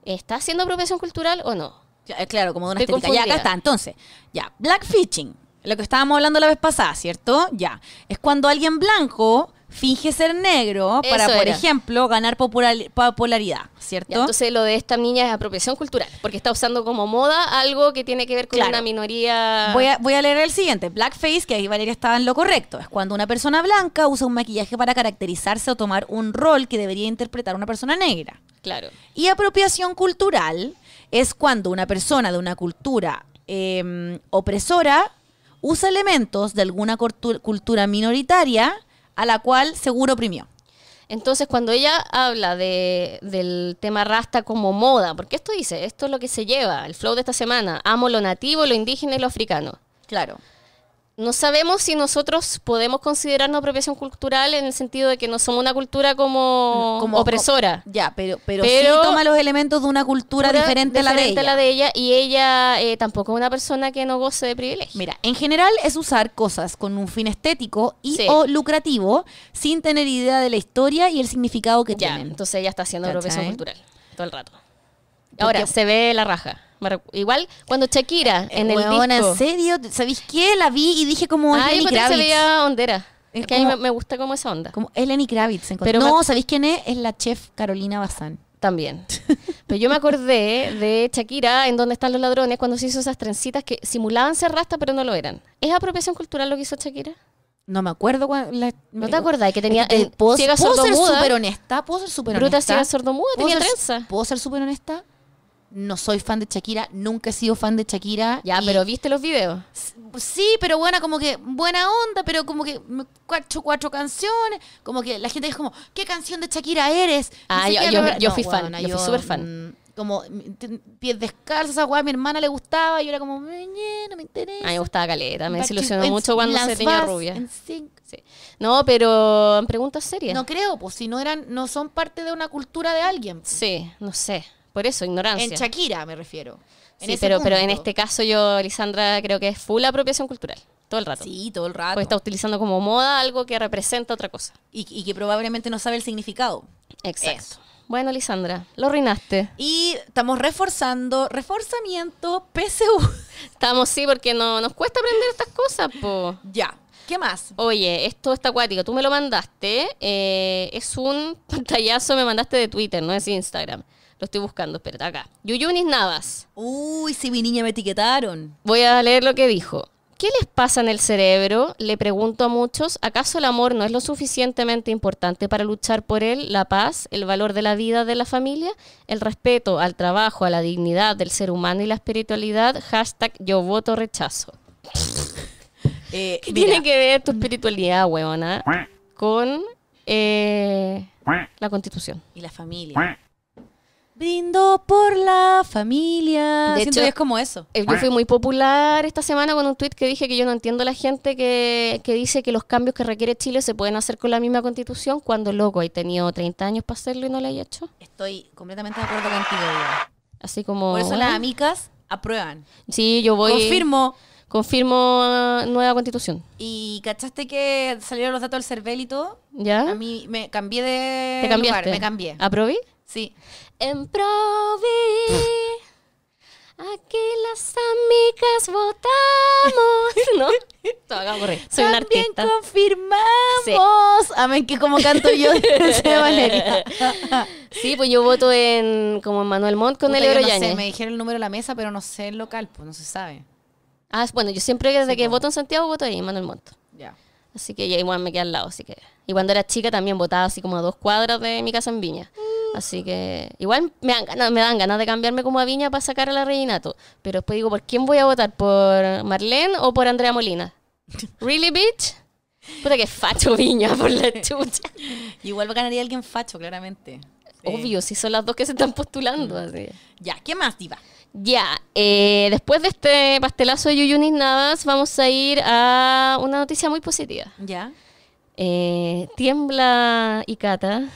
¿está haciendo apropiación cultural o no? Eh, claro, como una Ya, acá está, entonces. Ya, blackfishing, lo que estábamos hablando la vez pasada, ¿cierto? Ya. Es cuando alguien blanco finge ser negro para, por ejemplo, ganar popularidad, ¿cierto? entonces lo de esta niña es apropiación cultural, porque está usando como moda algo que tiene que ver con una minoría. Voy a, leer el siguiente, blackface, que ahí Valeria estaba en lo correcto, es cuando una persona blanca usa un maquillaje para caracterizarse o tomar un rol que debería interpretar una persona negra. Claro. Y apropiación cultural es cuando una persona de una cultura em, opresora usa elementos de alguna cultura minoritaria a la cual seguro oprimió. Entonces, cuando ella habla del tema rasta como moda, porque esto dice, esto es lo que se lleva, el flow de esta semana, amo lo nativo, lo indígena y lo africano. Claro no sabemos si nosotros podemos considerarnos apropiación cultural en el sentido de que no somos una cultura como, mm, opresora. ya, pero, pero, sí toma los elementos de una cultura, diferente, a la, de ella. y ella eh, tampoco es una persona que no goce de privilegio. Mira, en general es usar cosas con un fin estético y o lucrativo sin tener idea de la historia y el significado que ya, tienen. Entonces ella está haciendo apropiación cultural todo el rato. Ahora, se ve la raja. Igual cuando Shakira eh, en el weona, disco. en serio, ¿sabéis qué? La vi y dije como Ay, ah, Lenny se veía hondera. Es que a mí me, gusta como esa onda. Como Eleni Kravitz. Pero no, ¿sabéis quién es? Es la chef Carolina Bazán. También. *laughs* Pero yo me acordé de Shakira en Donde están los ladrones cuando se hizo esas trencitas que simulaban ser rasta pero no lo eran. ¿Es apropiación cultural lo que hizo Shakira? No me acuerdo. ¿No te acordás? Que tenía. ¿Puedo, ¿puedo ser súper honesta? ¿Puedo ser súper honesta? ¿Puedo ser súper honesta? no soy fan de Shakira, nunca he sido fan de Shakira. Ya, pero ¿viste los videos? Sí, pero buena, como que buena onda, pero como que cuatro, cuatro canciones, como que la gente es como, ¿qué canción de Shakira eres? Ah, yo, yo, fui fan, yo, fui súper fan. como pies descalzos, esa mi hermana le gustaba, y yo era como, no me interesa. A mí me gustaba Caleta, me desilusionó mucho cuando se tenía rubia. No, pero en preguntas serias. No creo, pues si no eran, no son parte de una cultura de alguien. Pues. Sí, no sé. Por eso, ignorancia. En Shakira me refiero. sí, pero, pero en este caso yo, Lisandra, creo que es full apropiación cultural. Todo el rato. Sí, todo el rato. Porque está utilizando como moda algo que representa otra cosa. Y, que probablemente no sabe el significado. Exacto. Bueno, Lisandra, lo reinaste. Y estamos reforzando, reforzamiento, PSU. *laughs* Estamos, sí, porque no, nos cuesta aprender estas cosas, po. Ya. ¿Qué más? Oye, esto está acuático. Tú me lo mandaste. Eh, es un pantallazo, me mandaste de Twitter, no es Instagram. Lo estoy buscando, espérate, acá. Yuyunis Navas. Uy, si mi niña me etiquetaron. Voy a leer lo que dijo. ¿Qué les pasa en el cerebro? Le pregunto a muchos. ¿Acaso el amor no es lo suficientemente importante para luchar por él, la paz, el valor de la vida de la familia, el respeto al trabajo, a la dignidad del ser humano y la espiritualidad? Hashtag yo voto rechazo. *laughs* Eh, tiene que ver tu espiritualidad, huevona, con eh, la constitución? Y la familia. Brindo por la familia. De Siento hecho, es como eso. Eh, yo fui muy popular esta semana con un tuit que dije que yo no entiendo la gente que, dice que los cambios que requiere Chile se pueden hacer con la misma constitución cuando, loco, he tenido 30 años para hacerlo y no lo he hecho. Estoy completamente de acuerdo contigo, Así como... Por eso las amigas aprueban. Sí, yo voy... Confirmo. Confirmo ah, nueva constitución. ¿Y cachaste que salieron los datos del CERVEL y todo? ¿Ya? A mí me cambié de Lugar, me cambié. ¿Aprobé? Sí. En Provi, aquí las amigas votamos, ¿no? *laughs* Soy un artista. confirmamos. A ver que como canto yo, *laughs* *laughs* Valeria. sí, pues yo voto en como Manuel Montt con el Ebro no sé, me dijeron el número de la mesa, pero no sé el local, pues no se sabe. Ah, bueno, yo siempre desde que voto en Santiago voto ahí en Manuel Montt. Ya. Así que ya igual me quedé al lado, así que. Y cuando era chica también votaba así como a dos cuadras de mi casa en Viña. Así que igual me dan, ganas, de cambiarme como a Viña para sacar a la reinato. Pero después digo, ¿por quién voy a votar? ¿Por Marlene o por Andrea Molina? *laughs* ¿Really, bitch? Puta que facho Viña *laughs* por la chucha. igual ganaría alguien facho, claramente. Obvio, si son las dos que se están postulando. Mm. Ya, ¿qué más, Diva? Ya, eh, después de este pastelazo de Yuyunis Navas, vamos a ir a una noticia muy positiva. Ya. Eh, tiembla y Cata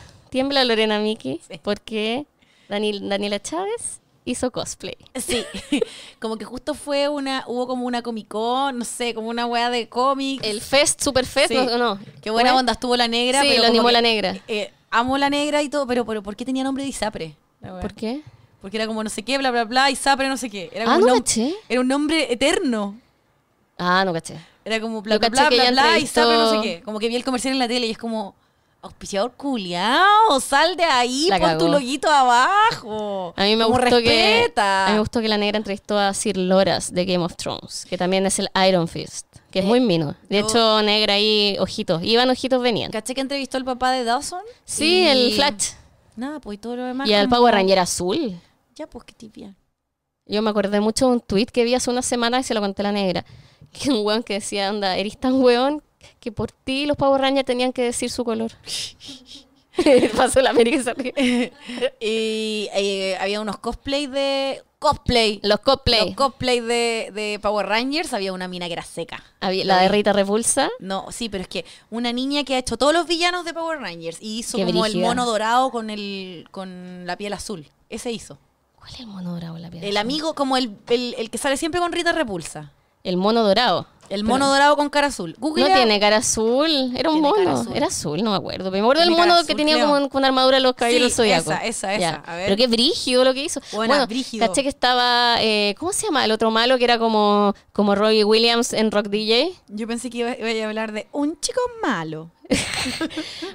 la Lorena Miki porque Daniel, Daniela Chávez hizo cosplay. Sí, *laughs* como que justo fue una, hubo como una Comic Con, no sé, como una weá de cómics. El Fest, Super Fest, no, no, Qué buena onda estuvo la negra. Sí, pero lo animó la negra. Eh, amo la negra y todo, pero, ¿por qué tenía nombre de Isapre? ¿Por qué? Porque era como no sé qué, bla, bla, bla, Isapre, no sé qué. Era ah, no caché. Era un nombre eterno. Ah, no caché. Era como bla, bla, bla, bla, bla, Isapre, no sé qué. Como que vi el comercial en la tele y es como Auspiciador culiao, sal de ahí, pon tu loguito abajo. A mí me Como gustó que a mí me gustó que la negra entrevistó a Sir Loras de Game of Thrones, que también es el Iron Fist, que es eh, muy mino. De hecho, negra ahí ojitos, iban ojitos venían. ¿Caché que entrevistó al papá de Dawson? Sí, el Flash. Nada, pues y todo lo demás. Y al Power Ranger azul. Ya, pues qué tipia. Yo me acordé mucho de un tweet que vi hace una semana y se lo conté a la negra. *laughs* Que un weón que decía, anda, eres tan weón que por ti los Power Rangers tenían que decir su color. *laughs* Pasó la América y *laughs* y eh, había unos cosplays de. Cosplay. Los cosplay. Los cosplay de, Power Rangers. Había una mina que era seca. ¿La, de Rita Repulsa? No, sí, pero es que una niña que ha hecho todos los villanos de Power Rangers y hizo como el mono dorado con, el, con la piel azul. Ese hizo. ¿Cuál es el mono dorado? La piel el amigo, como el, el, el que sale siempre con Rita Repulsa. El mono dorado. El mono dorado con cara azul. no tiene cara azul. Era un mono. Era azul, no me acuerdo. Me acuerdo del mono que tenía con una armadura los cabellos Esa, esa, esa. A ver. Pero qué brígido lo que hizo. bueno, brígido. caché que estaba. Eh, ¿Cómo se llama el otro malo que era como, como Robbie Williams en Rock DJ? Yo pensé que iba, a hablar de un chico malo. *laughs*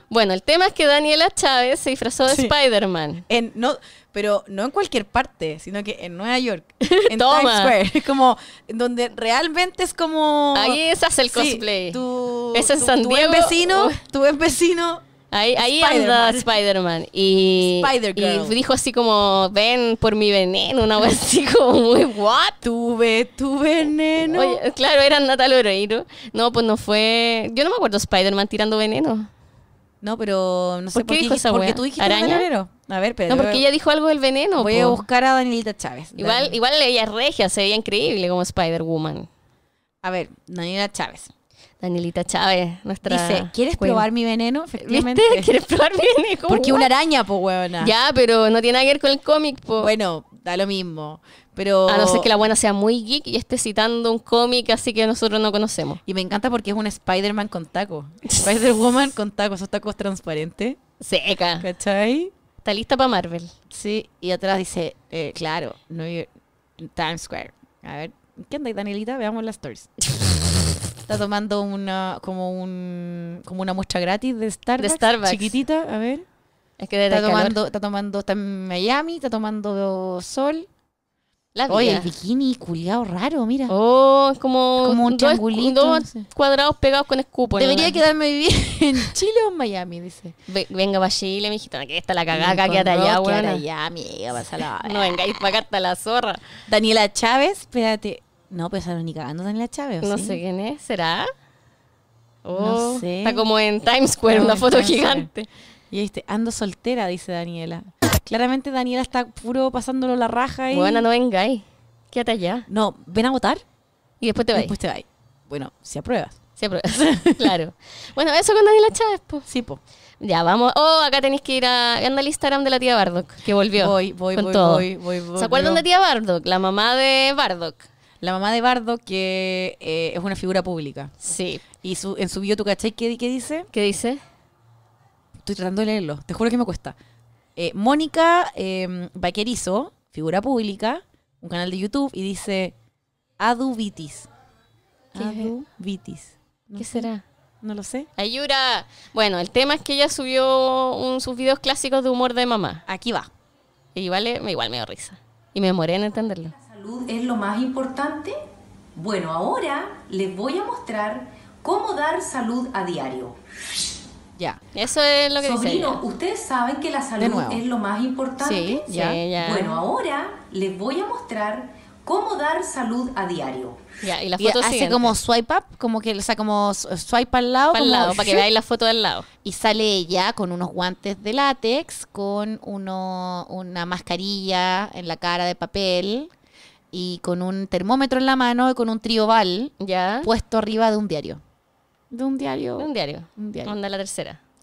bueno, el tema es que Daniela Chávez se disfrazó de Spider-Man. no, pero no en cualquier parte, sino que en Nueva York, *laughs* en Times Square. *laughs* como donde realmente es como. Ahí es el cosplay. Sí, tu, es en vecino, Tu vecino. Ahí, ahí Spider man Y, dijo así como, ven por mi veneno, una vez así *laughs* como muy, what? Tuve tu veneno. claro, era Natal Oreiro. No, pues no fue... Yo no me acuerdo Spider-Man tirando veneno. No, pero no sé por qué dijo esa Porque tú dijiste ¿Araña? A ver, No, porque ella dijo algo del veneno. Voy a buscar a Danielita Chávez. Igual, leía igual ella regia, se veía increíble como Spider-Woman. A ver, Daniela Chávez. Danielita Chávez, nuestra. Dice, ¿quieres probar mi veneno? *laughs* ¿Quieres probar mi *laughs* veneno? Porque una araña, po, huevona. Ya, pero no tiene nada que ver con el cómic, po. Bueno, da lo mismo. Pero... A no ser que la buena sea muy geek y esté citando un cómic así que nosotros no conocemos. Y me encanta porque es un Spider-Man con taco. *laughs* Spider-Woman con tacos, esos tacos transparentes. Seca. ¿Cachai? Está lista para Marvel. Sí, y atrás dice, eh, claro, New Times Square. A ver, ¿qué onda, Danielita? Veamos las stories. *laughs* Está tomando una como un como una muestra gratis de Starbucks, de Starbucks. chiquitita, a ver. está tomando, está tomando está en Miami, está tomando sol, Oye, el bikini culiado raro, mira. Oh, es como, como un dos, dos cuadrados pegados con escupo. Debería quedarme vivir *laughs* en Chile o en Miami, dice. venga para Chile, dijiste que está la cagaca, quédate allá, Miami, Quédate allá, a pásala. *laughs* no vengáis para acá hasta la zorra. Daniela Chávez, espérate. No, pues la ni cagando Daniela Chávez. No sí? sé quién es, ¿será? Oh, no sé. Está como en Times Square, una foto gigante. Y ahí ando soltera, dice Daniela. Claramente Daniela está puro pasándolo la raja y... Bueno, no vengáis. Quédate allá. No, ven a votar. Y después te vais. Después te Bueno, si apruebas. Si apruebas, *laughs* claro. Bueno, eso con Daniela Chávez, pues. Sí, pues. Ya, vamos. Oh, acá tenéis que ir a. Anda al Instagram de la tía Bardock, que volvió. Voy, voy, voy, voy, ¿Se acuerdan de tía Bardock? La mamá de Bardock. La mamá de Bardock, que eh, es una figura pública. Sí. Y su, en su bio, ¿tú cachai qué dice? ¿Qué dice? Estoy tratando de leerlo. Te juro que me cuesta. Eh, Mónica eh, Vaquerizo, figura pública, un canal de YouTube, y dice Adubitis. ¿Qué Adubitis. ¿Qué será? No lo sé. Ayura. Bueno, el tema es que ella subió un, sus videos clásicos de humor de mamá. Aquí va. Y vale, igual me dio risa. Y me moré en entenderlo. ¿La salud es lo más importante? Bueno, ahora les voy a mostrar cómo dar salud a diario. Ya, eso es lo que Sobrino, ustedes saben que la salud es lo más importante. Sí, ya, Bueno, ahora les voy a mostrar cómo dar salud a diario. Ya, y la foto hace como swipe up, como que, o sea, como swipe al lado. Para, lado, para que veáis la foto del lado. Y sale ella con unos guantes de látex, con uno, una mascarilla en la cara de papel y con un termómetro en la mano y con un trioval ya. puesto arriba de un diario. De un diario. De un diario. Un Onda la tercera. *laughs*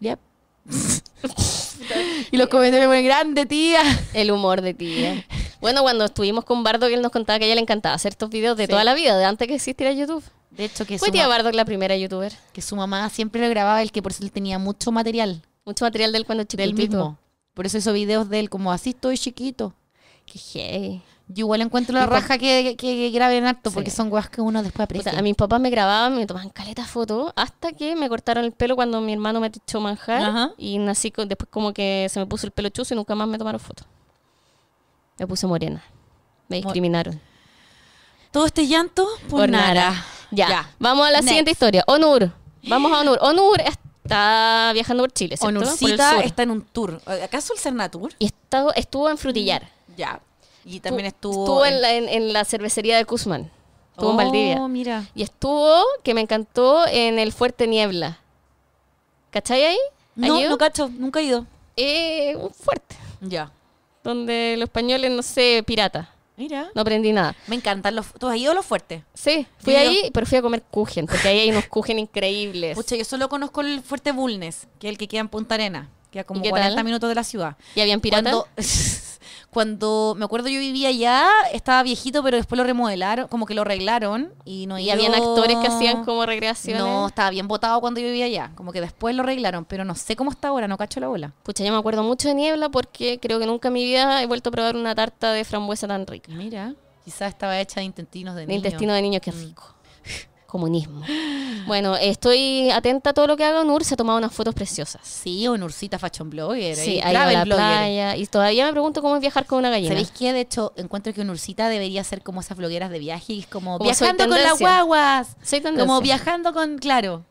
y los comentarios me grande, tía. El humor de tía. Bueno, cuando estuvimos con que él nos contaba que a ella le encantaba hacer estos videos de toda la vida, de antes que existiera YouTube. De hecho, que Fue tía Bardo la primera youtuber. Que su mamá siempre lo grababa, el que por eso él tenía mucho material. Mucho material de él cuando chiquito. Del mismo. Por eso hizo videos de él, como así estoy chiquito. Que hey yo igual encuentro la raja que, que, que graben harto, porque son weas que uno después aprecia. O sea, a mis papás me grababan, me tomaban caleta fotos, hasta que me cortaron el pelo cuando mi hermano me echó manjar. Y nací, después como que se me puso el pelo chuzo y nunca más me tomaron fotos. Me puse morena. Me discriminaron. Todo este llanto pues por, nada. Ya. Vamos a la siguiente historia. Onur. Vamos a Onur. Onur está viajando por Chile, ¿cierto? Onurcita está en un tour. ¿Acaso el Cernatur? Y estuvo en Frutillar. Mm, ya. Y también estuvo. Estuvo en, la, cervecería de Guzmán. Estuvo en oh, Valdivia. mira. Y estuvo, que me encantó, en el Fuerte Niebla. ¿Cachai ahí? No, no cacho, nunca he ido. Eh, un fuerte. Ya. Donde los españoles, no sé, pirata. Mira. No aprendí nada. Me encantan los. ¿Tú has ido a los fuertes? Sí, fui ahí, pero fui a comer cugen, porque ahí hay unos kuchen increíbles. Pucha, yo solo conozco el fuerte Bulnes, que es el que queda en Punta Arena, que a como 40 minutos de la ciudad. ¿Y habían piratas? Cuando... *laughs* *laughs* Cuando me acuerdo yo vivía allá, estaba viejito, pero después lo remodelaron, como que lo arreglaron y no había actores que hacían como recreaciones. No, estaba bien botado cuando yo vivía allá, como que después lo arreglaron, pero no sé cómo está ahora, no cacho la bola. Pucha, yo me acuerdo mucho de Niebla porque creo que nunca en mi vida he vuelto a probar una tarta de frambuesa tan rica. Mira, quizás estaba hecha de intestinos de, niño niños. De niño de niños, qué mm. rico comunismo. Bueno, estoy atenta a todo lo que haga Onur, se ha tomado unas fotos preciosas. Sí, Onurcita fashion blogger. Sí, ahí Y todavía me pregunto cómo es viajar con una gallina. ¿Sabéis qué? De hecho, encuentro que Onurcita debería ser como esas blogueras de viajes, como, viajando con las guaguas. Como viajando con, claro.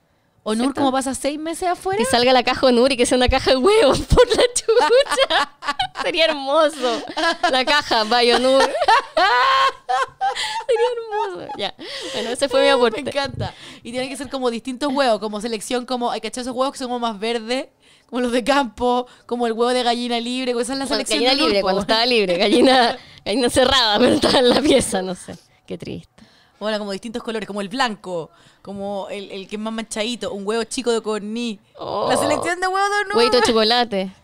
Onur, ¿cómo pasa seis meses afuera? Que salga la caja Onur y que sea una caja de huevos *laughs* por la chucha. *laughs* Sería hermoso. La caja, vaya Onur. Sería hermoso. Ya. Bueno, ese fue mi *laughs* aporte. Me encanta. Y tienen que ser como distintos huevos, como selección, como hay que echar esos huevos que son como más verdes como los de campo, como el huevo de gallina libre, esa es la selección. Gallina libre, cuando estaba libre, gallina, gallina cerrada, pero estaba en la pieza, no sé. Qué triste. Hola, como distintos colores, como el blanco, como el, que es más manchadito, un huevo chico de corní. La oh. selección de huevos de Huevito de chocolate. *laughs*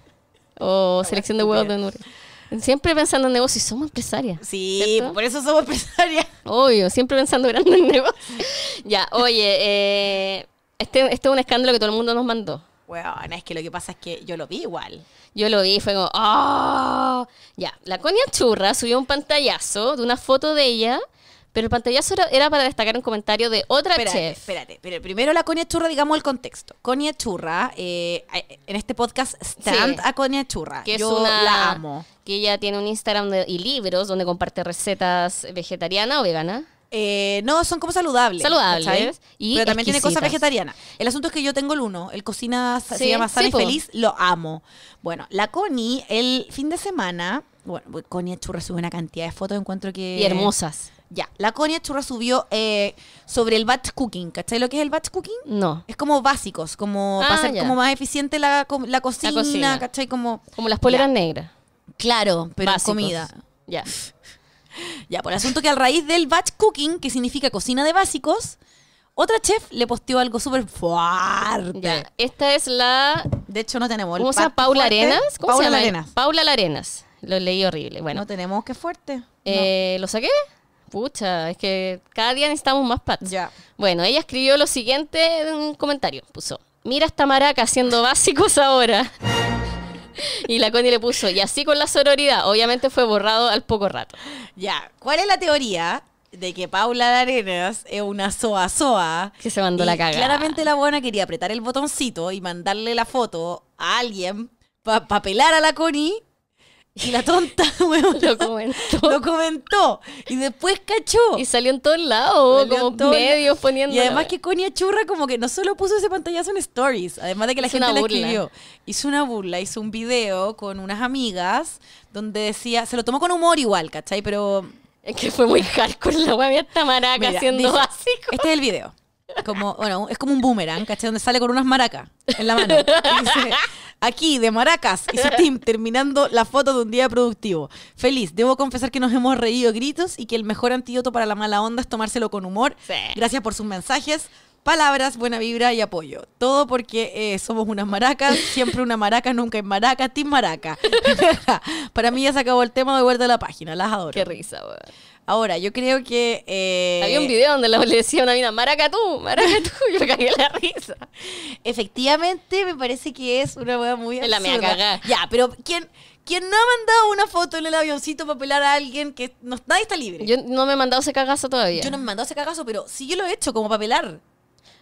O oh, selección de huevos de pues. honor. Siempre pensando en negocios, somos empresarias. Sí, por eso somos empresarias. Obvio, siempre pensando grande en *laughs* negocios. ya, oye, eh, este, este, es un escándalo que todo el mundo nos mandó. Bueno, es que lo que pasa es que yo lo vi igual. Yo lo vi y fue como, ah". Ya, la Conia Churra subió un pantallazo de una foto de ella pero el pantallazo era para destacar un comentario de otra espérate, chef. Espérate, pero primero la Conia Churra, digamos el contexto. Conia Churra, eh, eh, en este podcast, stand a Conia Churra. Que Yo la amo. Que ella tiene un Instagram y libros donde comparte recetas vegetariana o vegana. Eh, no, son como saludables. Saludables. ¿sabes? Y Pero también tiene cosas vegetarianas. El asunto es que yo tengo el uno, el cocina se llama sano y Feliz, lo amo. Bueno, la Connie, el fin de semana, bueno, Connie Churra sube una cantidad de fotos, encuentro que... Y hermosas. Ya, la Conia Churra subió eh, sobre el batch cooking. ¿Cachai lo que es el batch cooking? No. Es como básicos, como ah, para hacer como más eficiente la, la, cocina, ¿cachai? Como, como las poleras negras. Claro, pero La comida. Ya. *laughs* ya, por asunto que a raíz del batch cooking, que significa cocina de básicos, otra chef le posteó algo súper fuerte. Ya, esta es la... De hecho, no tenemos el ¿Cómo se llama? ¿Paula Arenas? Paula Arenas. Paula Arenas. Lo leí horrible. Bueno. No tenemos, que fuerte. Eh, ¿Lo saqué? Pucha, es que cada día necesitamos más patos. Ya. Bueno, ella escribió lo siguiente en un comentario. Puso, mira esta maraca haciendo *laughs* básicos ahora. *laughs* y la Connie le puso, y así con la sororidad. Obviamente fue borrado al poco rato. Ya, ¿cuál es la teoría? de que Paula de Arenas es una soa soa. Que se mandó la cagada. Claramente la buena quería apretar el botoncito y mandarle la foto a alguien para pa pelar a la Connie y la tonta, *laughs* weón. Lo comentó. Lo comentó. Y después cachó. Y salió en todos lados, como medios poniendo. Y además que Conia Churra, como que no solo puso ese pantallazo en stories, además de que la gente lo escribió. Hizo una burla, hizo un video con unas amigas donde decía. Se lo tomó con humor igual, ¿cachai? Pero. Es que fue muy hardcore la weá, esta maraca haciendo básico. Este es el video como, bueno, es como un boomerang, ¿cachai? Donde sale con unas maracas en la mano. dice, aquí, de maracas, y su team, terminando la foto de un día productivo. Feliz, debo confesar que nos hemos reído gritos y que el mejor antídoto para la mala onda es tomárselo con humor. Gracias por sus mensajes. Palabras, buena vibra y apoyo. Todo porque eh, somos unas maracas, siempre una maraca, nunca en maraca, team maraca. *laughs* para mí ya se acabó el tema de vuelta a la página, las adoro. Qué risa, weón. Ahora, yo creo que. Eh, Había un video donde le decía a una mina, Maracatú, Maracatú, *laughs* yo le cagué la risa. Efectivamente, me parece que es una hueá muy absurda. La Ya, pero ¿quién.? Quien no ha mandado una foto en el avioncito para pelar a alguien que nadie está libre. Yo no me he mandado ese cagazo todavía. Yo no me he mandado ese cagazo, pero sí yo lo he hecho como para pelar.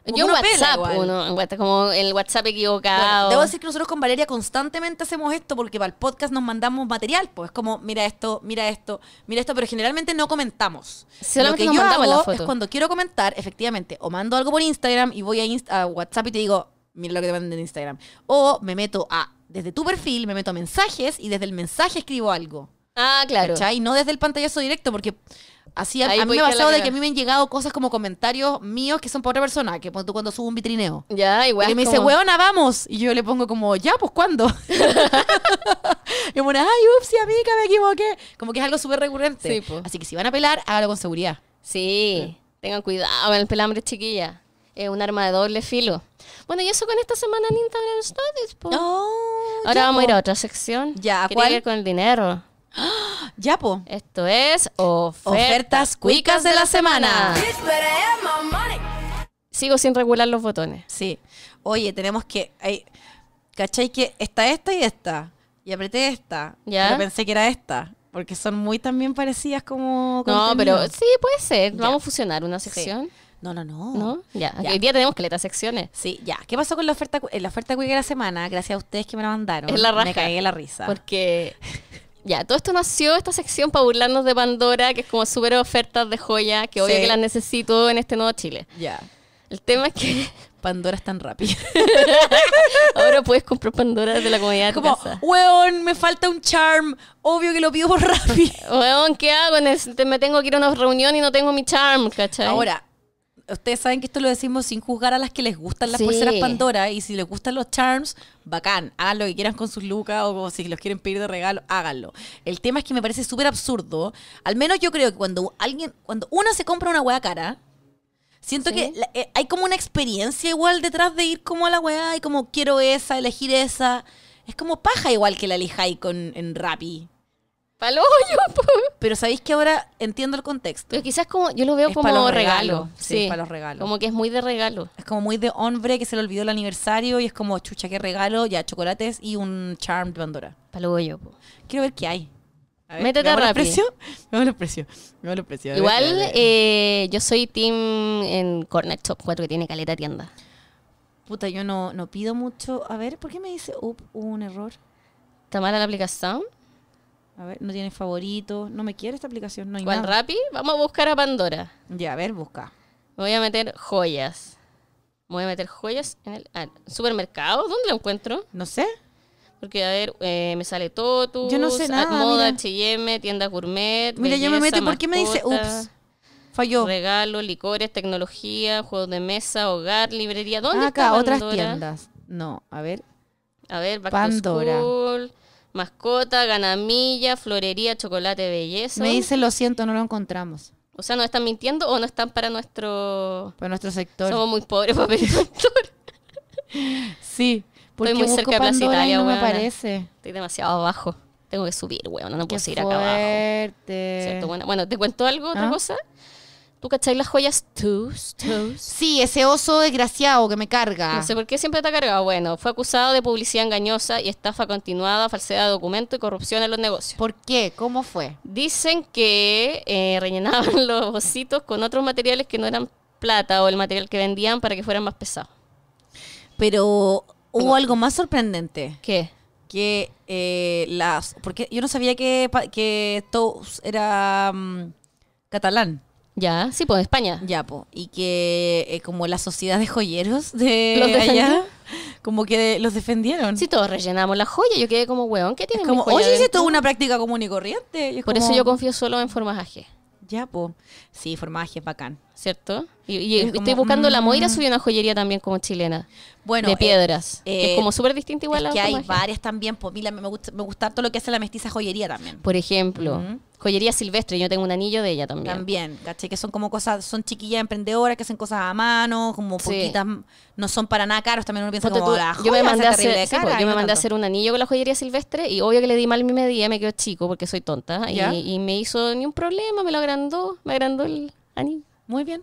Yo en WhatsApp, uno, como el WhatsApp equivocado. debo decir que nosotros con Valeria constantemente hacemos esto porque para el podcast nos mandamos material, pues es como, mira esto, mira esto, mira esto, pero generalmente no comentamos. Solo Lo que yo la foto. es cuando quiero comentar, efectivamente, o mando algo por Instagram y voy a, WhatsApp y te digo, mira lo que te mandan en Instagram. O me meto a, desde tu perfil, me meto a mensajes y desde el mensaje escribo algo. Ah, claro. Y no desde el pantallazo directo, porque Así, a, mí me ha pasado de que a mí me han llegado cosas como comentarios míos que son por otra persona, que cuando, cuando subo un vitrineo. Ya, igual. Y me dice, weona, vamos. Y yo le pongo como, ya, pues ¿cuándo? *laughs* *laughs* y bueno, ay, ups, a mí que me equivoqué. Como que es algo súper recurrente. Así que si van a pelar, hágalo con seguridad. Sí, tengan cuidado con el pelambre, chiquilla. Es un arma de doble filo. Bueno, y eso con esta semana en Instagram Stories, pues. Ahora vamos a ir a otra sección. Ya, ¿cuál? con el dinero. *gasps* Ya, po. Esto es Ofertas, Cuicas de la Semana. Sigo sin regular los botones. Sí. Oye, tenemos que. Hay, ¿Cachai que está esta y esta? Y apreté esta. ¿Ya? Pero pensé que era esta. Porque son muy también parecidas como. No, pero sí, puede ser. Vamos a fusionar una sección. No, no, no. Ya. Hoy día tenemos que letras secciones. Sí, ya. ¿Qué pasó con la oferta, eh, la oferta cuica de la semana? Gracias a ustedes que me la mandaron. Es la raja. Me la risa. Porque *laughs* Ya, todo esto nació, esta sección para burlarnos de Pandora, que es como súper ofertas de joya, que obvio que las necesito en este nuevo Chile. Ya. El tema es que... *laughs* Pandora es tan rápida. *laughs* Ahora puedes comprar Pandora de la comunidad. Como, me falta un charm. Obvio que lo pido por *laughs* rápido Weón, ¿qué hago? Me tengo que ir a una reunión y no tengo mi charm, ¿cachai? Ahora, ustedes saben que esto lo decimos sin juzgar a las que les gustan las pulseras Pandora y si les gustan los charms, bacán, hagan lo que quieran con sus lucas o si los quieren pedir de regalo, háganlo. El tema es que me parece súper absurdo, al menos yo creo que cuando alguien, cuando uno se compra una hueá cara, siento que eh, hay como una experiencia igual detrás de ir como a la hueá y como quiero esa, elegir esa, es como paja igual que la elijáis con, en Rappi. Palo *laughs* Pero sabéis que ahora entiendo el contexto. Pero quizás como yo lo veo como regalo. Sí, para los regalos. Como que es muy de regalo. Es como muy de hombre que se le olvidó el aniversario y es como, chucha, que regalo, ya chocolates y un charm de Pandora. Palo yo. Quiero ver qué hay. A Métete rápido. *laughs* los precios. Me los precios. Igual eh, yo soy team en Corner Shop 4 que tiene caleta tienda. Puta, yo no, pido mucho. A ver, ¿por qué me dice up un error? ¿Está mala la aplicación? A ver, no tiene favorito, No me quiere esta aplicación, no hay ¿Cuál rápido Vamos a buscar a Pandora. Ya, a ver, busca. voy a meter joyas. voy a meter joyas en el ah, supermercado. ¿Dónde lo encuentro? No sé. Porque, a ver, eh, me sale Totus. Yo no sé nada. Moda, H&M, tienda gourmet. Mira, yo me meto. ¿Por qué me dice? Ups. Falló. Regalo, licores, tecnología, juegos de mesa, hogar, librería. ¿Dónde ah, Acá, está otras tiendas. No, a ver. A ver, Back Pandora mascota, ganamilla, florería, chocolate, belleza. Me dice, lo siento, no lo encontramos. O sea, no están mintiendo o no están para nuestro... Para nuestro sector. Somos muy pobres para el sector. *laughs* sí. Porque Estoy muy cerca de Italia, no me parece. Estoy demasiado abajo. Tengo que subir, weón. No puedo seguir acá abajo. Bueno, bueno, ¿te cuento algo, otra ¿Ah? cosa? ¿Tú cachai las joyas tus Sí, ese oso desgraciado que me carga. No sé por qué siempre te ha cargado. Bueno, fue acusado de publicidad engañosa y estafa continuada, falsedad de documento y corrupción en los negocios. ¿Por qué? ¿Cómo fue? Dicen que eh, rellenaban *laughs* los ositos con otros materiales que no eran plata o el material que vendían para que fueran más pesados. Pero hubo algo más sorprendente. ¿Qué? Que eh, las... Porque yo no sabía que, que era mm, catalán. Ya, sí, pues España. Ya, pues. Y que eh, como la sociedad de joyeros de allá, como que los defendieron. Sí, todos rellenamos la joya Yo quedé como, weón, ¿qué tiene como, Oye, es toda una práctica común y corriente. Por eso yo confío solo en formaje. Ya, pues. Sí, formaje es bacán. ¿cierto? Y, estoy buscando, la Moira mm. subió una joyería también como chilena, bueno, de eh, piedras, eh, es como súper distinta igual es que hay varias también, me gusta, me gusta todo lo que hace la mestiza joyería también. Por ejemplo, joyería silvestre, yo tengo un anillo de ella también. También, caché, que son como cosas, son chiquillas emprendedoras que hacen cosas a mano, como poquitas, no son para nada caros, también uno piensa como, ah, la yo me mandé a hacer, yo me mandé a hacer un anillo con la joyería silvestre y obvio que le di mal mi medida, me quedó chico porque soy tonta y, y me hizo ni un problema, me lo agrandó, me agrandó el anillo. Muy bien.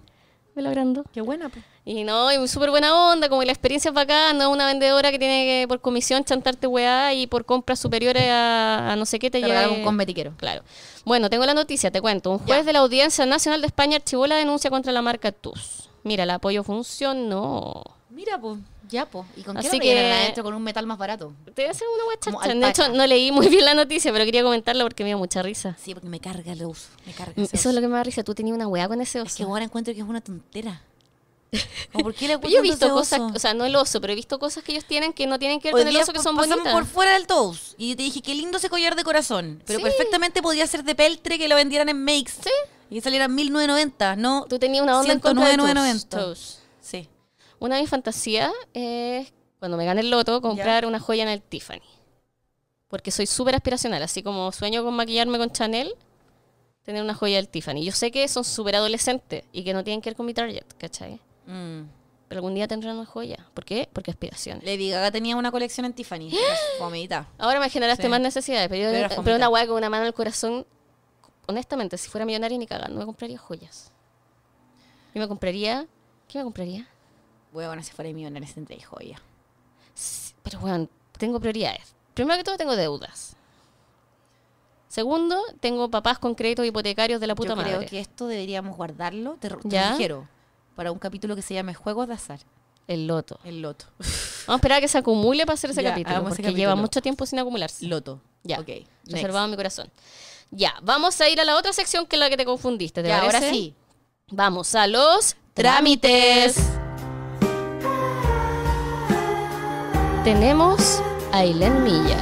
Me lo Qué buena, pues. Y no, y súper buena onda, como la experiencia es bacana, no es una vendedora que tiene que por comisión chantarte weá y por compras superiores a, no sé qué te, te Con un metiquero. Claro. Bueno, tengo la noticia, te cuento. Un juez de la Audiencia Nacional de España archivó la denuncia contra la marca TUS. Mira, el apoyo funcionó. Mira, pues. Ya, pues. ¿Y con qué que... adentro? ¿Con un metal más barato? a hacer una guachacha. De hecho, no leí muy bien la noticia, pero quería comentarla porque me dio mucha risa. Sí, porque me carga el oso. Mm, eso es lo que me da risa. Tú tenías una hueá con ese oso. Es que ahora encuentro que es una tontera. *laughs* ¿Por qué le Yo he visto cosas, o sea, no el oso, pero he visto cosas que ellos tienen que no tienen que ver con el oso que son bonitas. por fuera del toast y te dije, qué lindo ese collar de corazón. Pero perfectamente podía ser de peltre que lo vendieran en Makes. Sí. Y saliera 1990, ¿no? Tú tenías una onda en contra una de mis fantasías es, cuando me gane el loto, comprar una joya en el Tiffany. Porque soy súper aspiracional, así como sueño con maquillarme con Chanel, tener una joya del Tiffany. Yo sé que son súper adolescentes y que no tienen que ver con mi target, ¿cachai? Mm. Pero algún día tendrán una joya. ¿Por qué? Porque aspiraciones. Le diga acá tenía una colección en Tiffany. *gasps* Ahora me generaste más necesidades, pero, yo, pero, una hueá con una mano al corazón, honestamente, si fuera millonaria ni no me compraría joyas. Y me compraría. ¿Qué me compraría? Huevona, si fuera millonaria de joya. pero bueno, tengo prioridades. Primero que todo, tengo deudas. Segundo, tengo papás con créditos hipotecarios de la puta madre. creo que esto deberíamos guardarlo, te, ¿Ya? quiero, para un capítulo que se llame Juegos de Azar. El loto. El loto. *laughs* Vamos a esperar que se acumule para hacer ese capítulo, porque lleva mucho tiempo sin acumularse. Loto. Ya. Ok. Reservado mi corazón. Ya, vamos a ir a la otra sección que es la que te confundiste, ¿te ahora sí. Vamos a los trámites. tenemos a Ailén Milla.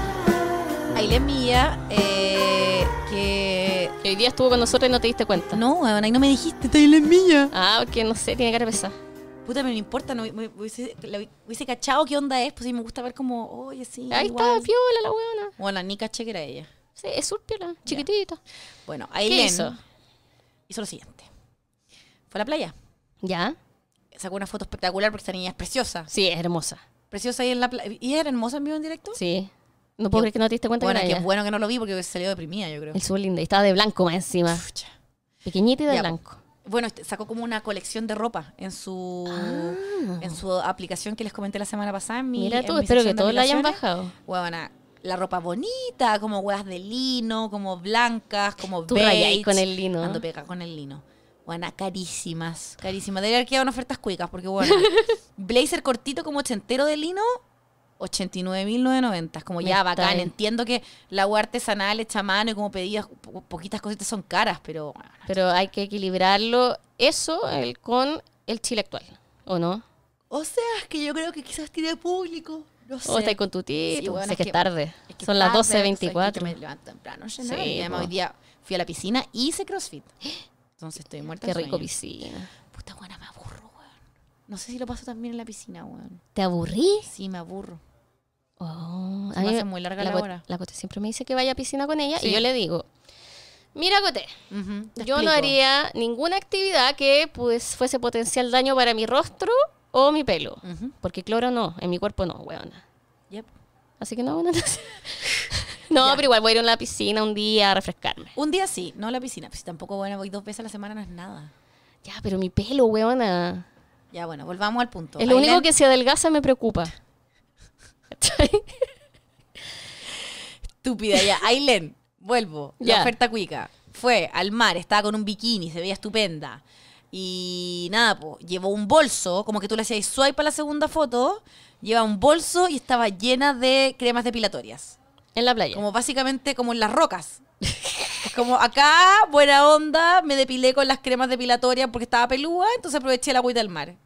Ailén Milla, eh, que... hoy día estuvo con nosotros y no te diste cuenta. No, ahí no me dijiste, está Ailén Milla. Ah, ok, no sé, tiene cara pesada. Puta, me no importa, no, hubiese, la, cachado qué onda es, pues sí me gusta ver como, oye, sí. Ahí está, piola la weona. Bueno, ni caché que era ella. Sí, es surpiola, chiquitita. Bueno, ahí ¿Qué hizo? hizo lo siguiente. Fue a la playa. ¿Ya? Sacó una foto espectacular porque esta niña es preciosa. Sí, es hermosa. Preciosa ahí en la playa. ¿Y era hermosa en vivo en directo? Sí. No puedo creer que no te diste cuenta bueno, que es bueno que no lo vi porque salió deprimida, yo creo. Es súper linda. Y estaba de blanco más encima. Pequeñita y de pues, blanco. Bueno, este, sacó como una colección de ropa en su ah. en su aplicación que les comenté la semana pasada. En mi, Mira tú, espero que todos la hayan bajado. Bueno, la ropa bonita, como huevas de lino, como blancas, como tú beige. con el lino. Ando pega con el lino. Buena, carísimas, carísimas. Debería haber quedado en ofertas cuicas, porque bueno, *laughs* blazer cortito como ochentero de lino, 89.990. Como ya, bacán. Entiendo que la agua artesanal hecha mano y como pedidas, poquitas cositas son caras, pero... pero hay que equilibrarlo eso el, con el Chile actual, ¿o no? O sea, es que yo creo que quizás tiene público. sé. O estáis con tu tío. bueno, sé que tarde. Son las 12.24. me levanto temprano. Sí, hoy día fui a la piscina y hice CrossFit. *gasps* Entonces estoy muerta. Qué rico piscina. Puta, buena, me aburro, weón. No sé si lo paso también en la piscina, weón. ¿Te aburrí? Sí, me aburro. Oh, Se muy larga la, hora. La Cote siempre me dice que vaya a piscina con ella y yo le digo, mira Cote, yo no haría ninguna actividad que pues fuese potencial daño para mi rostro o mi pelo, porque cloro no, en mi cuerpo no, weona. Yep. Así que no, weón, no, pero igual voy a ir a la piscina un día a refrescarme. Un día sí, no a la piscina. Pues tampoco, bueno, voy dos veces a la semana, no es nada. Ya, pero mi pelo, huevona. Ya, bueno, volvamos al punto. Es lo único que se adelgaza me preocupa. Estúpida, ya. Ailen, vuelvo. La oferta cuica. Fue al mar, estaba con un bikini, se veía estupenda. Y nada, pues, llevó un bolso, como que tú le hacías swipe para la segunda foto, lleva un bolso y estaba llena de cremas depilatorias. En la playa. Como básicamente como en las rocas. *laughs* como acá, buena onda, me depilé con las cremas depilatorias porque estaba pelúa, entonces aproveché el agüita del mar.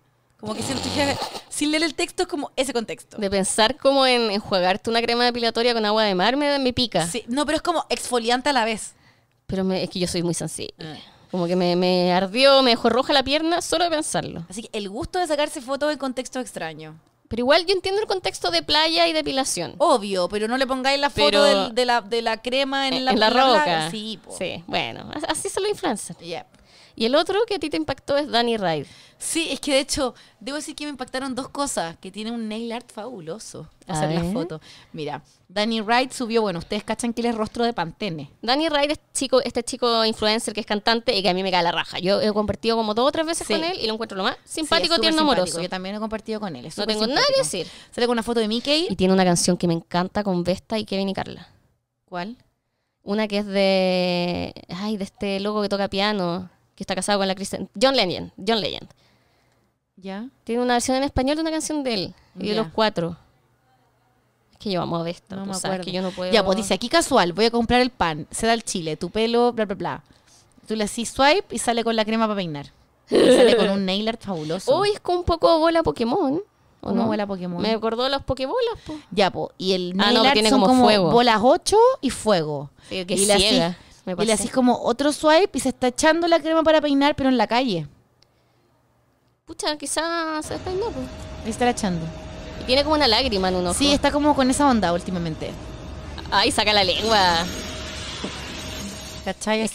Como que *laughs* sin leer el texto es como ese contexto. De pensar como en enjuagarte una crema depilatoria con agua de mar me, pica. Sí, no, pero es como exfoliante a la vez. Pero es que yo soy muy sensible. Ah. Como que me, me, ardió, me dejó roja la pierna solo de pensarlo. Así que el gusto de sacarse fotos en contexto extraño. Pero igual yo entiendo el contexto de playa y depilación. Obvio, pero no le pongáis la foto de, la, de, la, crema en, la, en roca. Sí, bueno, así se lo influencia Yep. Y el otro que a ti te impactó es Danny Ride. Sí, es que de hecho, debo decir que me impactaron dos cosas, que tiene un nail art fabuloso hacer las fotos. Mira, Danny Wright subió, bueno, ustedes cachan que él es rostro de Pantene. Danny Wright es chico, este chico influencer que es cantante y que a mí me cae la raja. Yo he compartido como dos o tres veces con él y lo encuentro lo más simpático, sí, tierno, amoroso. Yo también he compartido con él. no tengo nada que decir. Sale con una foto de Mickey. Y tiene una canción que me encanta con Vesta y Kevin y Carla. ¿Cuál? Una que es de. Ay, de este loco que toca piano que está casado con la Kristen. John Legend. John Legend. ¿Ya? Tiene una versión en español de una canción de él. Y de los cuatro. Es que yo amo de esto. No que yo no puedo. Ya, pues dice aquí casual, voy a comprar el pan, se da el chile, tu pelo, bla, bla, bla. Tú le haces swipe y sale con la crema para peinar. Y sale con un nail fabuloso. Hoy es con un poco bola Pokémon. ¿O no? bola Pokémon. Me acordó de las Pokébolas, po. Ya, pues. Y el ah, nail tiene son como, bolas 8 y fuego. y la ciega y le haces como otro swipe y se está echando la crema para peinar, pero en la calle. Pucha, quizás se despeinó, pues. Le está echando. tiene como una lágrima en uno. Sí, está como con esa onda últimamente. Ay, saca la lengua. ¿Cachai?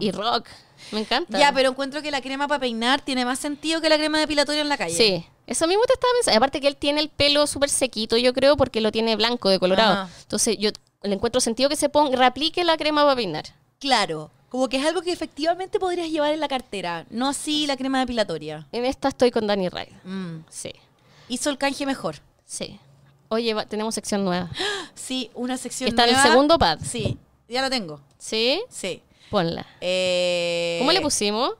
y, rock. Me encanta. Ya, pero encuentro que la crema para peinar tiene más sentido que la crema depilatoria en la calle. Sí. Eso mismo te estaba pensando. Aparte que él tiene el pelo súper sequito, yo creo, porque lo tiene blanco, de colorado. Entonces, yo le encuentro sentido que se ponga, reaplique la crema para peinar. Claro. Como que es algo que efectivamente podrías llevar en la cartera, no así la crema depilatoria. En esta estoy con Dani Ray. Mm. Sí. Hizo el canje mejor. Sí. Oye, tenemos sección nueva. *gasps* Sí, una sección nueva. Está en el segundo pad. Sí, ya la tengo. ¿Sí? Sí. Ponla. Eh... ¿Cómo le pusimos?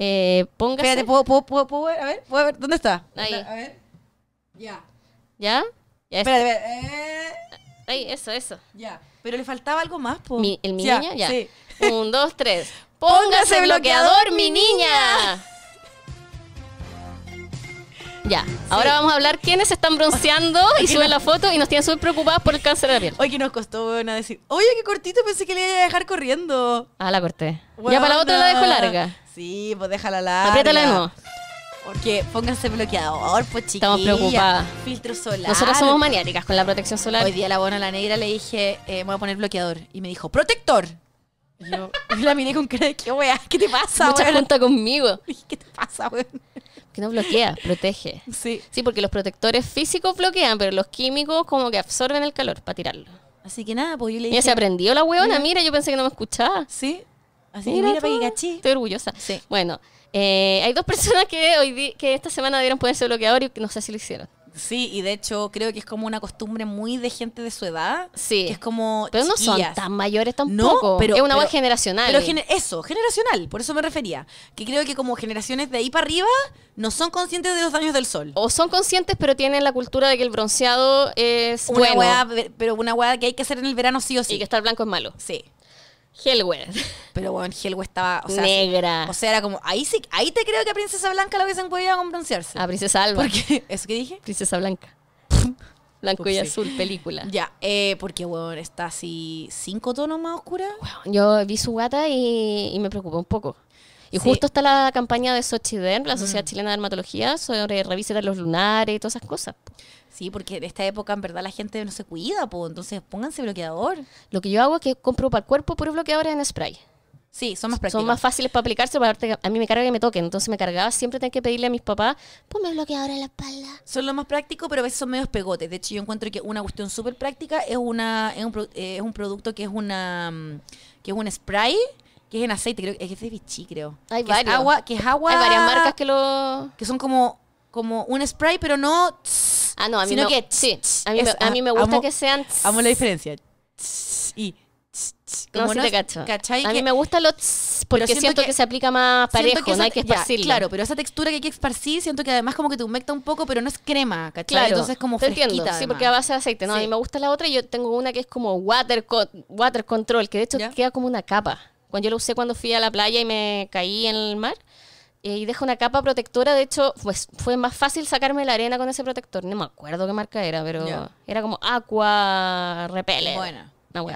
Eh, póngase... Espérate, ¿puedo, ver? A ver, ¿Dónde está? Ahí. A ver. Ya. ¿Ya? Espérate, espérate. Eh... Ay, eso, eso. Ya. Pero le faltaba algo más, po. ¿El mi niña? Ya. Un, dos, tres. *laughs* Póngase, bloqueador, mi niña. Ya, ahora vamos a hablar quiénes están bronceando *laughs* y suben la foto y nos tienen súper preocupados por el cáncer de la piel. Oye, que nos costó, decir, oye, qué cortito, pensé que le iba a dejar corriendo. Ah, la corté. ya para la otra la dejo larga. Sí, pues déjala larga. Apriétala de nuevo. Porque pónganse bloqueador, pues Estamos preocupadas. Filtro solar. Nosotros somos maniáticas con la protección solar. Hoy día la buena la negra le dije, eh, me voy a poner bloqueador. Y me dijo, ¡protector! Y yo, *laughs* la miré con cara de, ¿qué weá? ¿Qué te pasa, Mucha junta conmigo. *laughs* ¿Qué te pasa, weón? Que no bloquea, protege. Sí. Sí, porque los protectores físicos bloquean, pero los químicos como que absorben el calor para tirarlo. Así que nada, pues yo le dije... Mira, se aprendió la weona, mira, yo pensé que no me escuchaba. Sí. Así mira, que mira para que cachí. Estoy orgullosa. Sí. Bueno, eh, hay dos *laughs* personas que hoy que esta semana debieron ponerse bloqueador y no sé si lo hicieron. Sí, y de hecho creo que es como una costumbre muy de gente de su edad. Sí. es como. Pero no son tan mayores tampoco. No, pero, es una hueá generacional. Pero eso, generacional, por eso me refería. Que creo que como generaciones de ahí para arriba no son conscientes de los daños del sol. O son conscientes, pero tienen la cultura de que el bronceado es. bueno. pero una hueá que hay que hacer en el verano sí o sí. Y que estar blanco es malo. Sí. Hellwell. Pero bueno, Helwe estaba. Negra. O sea, era como. Ahí sí, ahí te creo que a Princesa Blanca la hubiesen podido con A Princesa Alba. *laughs* ¿Eso qué dije? Princesa Blanca. *laughs* Blanco y azul, película. Ya, eh, porque, weón, está así cinco tonos más oscura. yo vi su gata y, me preocupé un poco. Y justo está la campaña de Sochi Sochiden, la mm. Sociedad Chilena de Dermatología, sobre revisar los lunares y todas esas cosas. Sí, porque de esta época en verdad la gente no se cuida, pues entonces pónganse bloqueador. Lo que yo hago es que compro para el cuerpo puros bloqueador en spray. Sí, son más prácticos. Son más fáciles para aplicarse, para a mí me carga que me toquen. Entonces me cargaba siempre tengo que pedirle a mis papás, ponme bloqueador en la espalda. Son lo más práctico, pero a veces son medios pegotes. De hecho, yo encuentro que una cuestión súper práctica es, una, es, un, eh, es un producto que es, una, que es un spray que es en aceite, creo, es de Vichy, creo. Hay que agua, que es agua. Hay varias marcas que lo. que son como como un spray, pero no. ah, no, a mí sino que. sí, a mí, me, a me gusta que sean. amo la diferencia. y. Como no, te cacho. ¿cachai? A mí me gusta lo porque siento, que, se aplica más parejo, no hay que esparcir claro, pero esa textura que hay que esparcir, siento que además como que te humecta un poco, pero no es crema, ¿cachai? Claro, Entonces como te fresquita. Sí, porque a base de aceite, ¿no? A mí me gusta la otra y yo tengo una que es como water, water control, que de hecho queda como una capa. Cuando yo lo usé cuando fui a la playa y me caí en el mar, eh, y deja una capa protectora. De hecho, pues fue más fácil sacarme la arena con ese protector. No me acuerdo qué marca era, pero era como Aqua Repele. Bueno. Una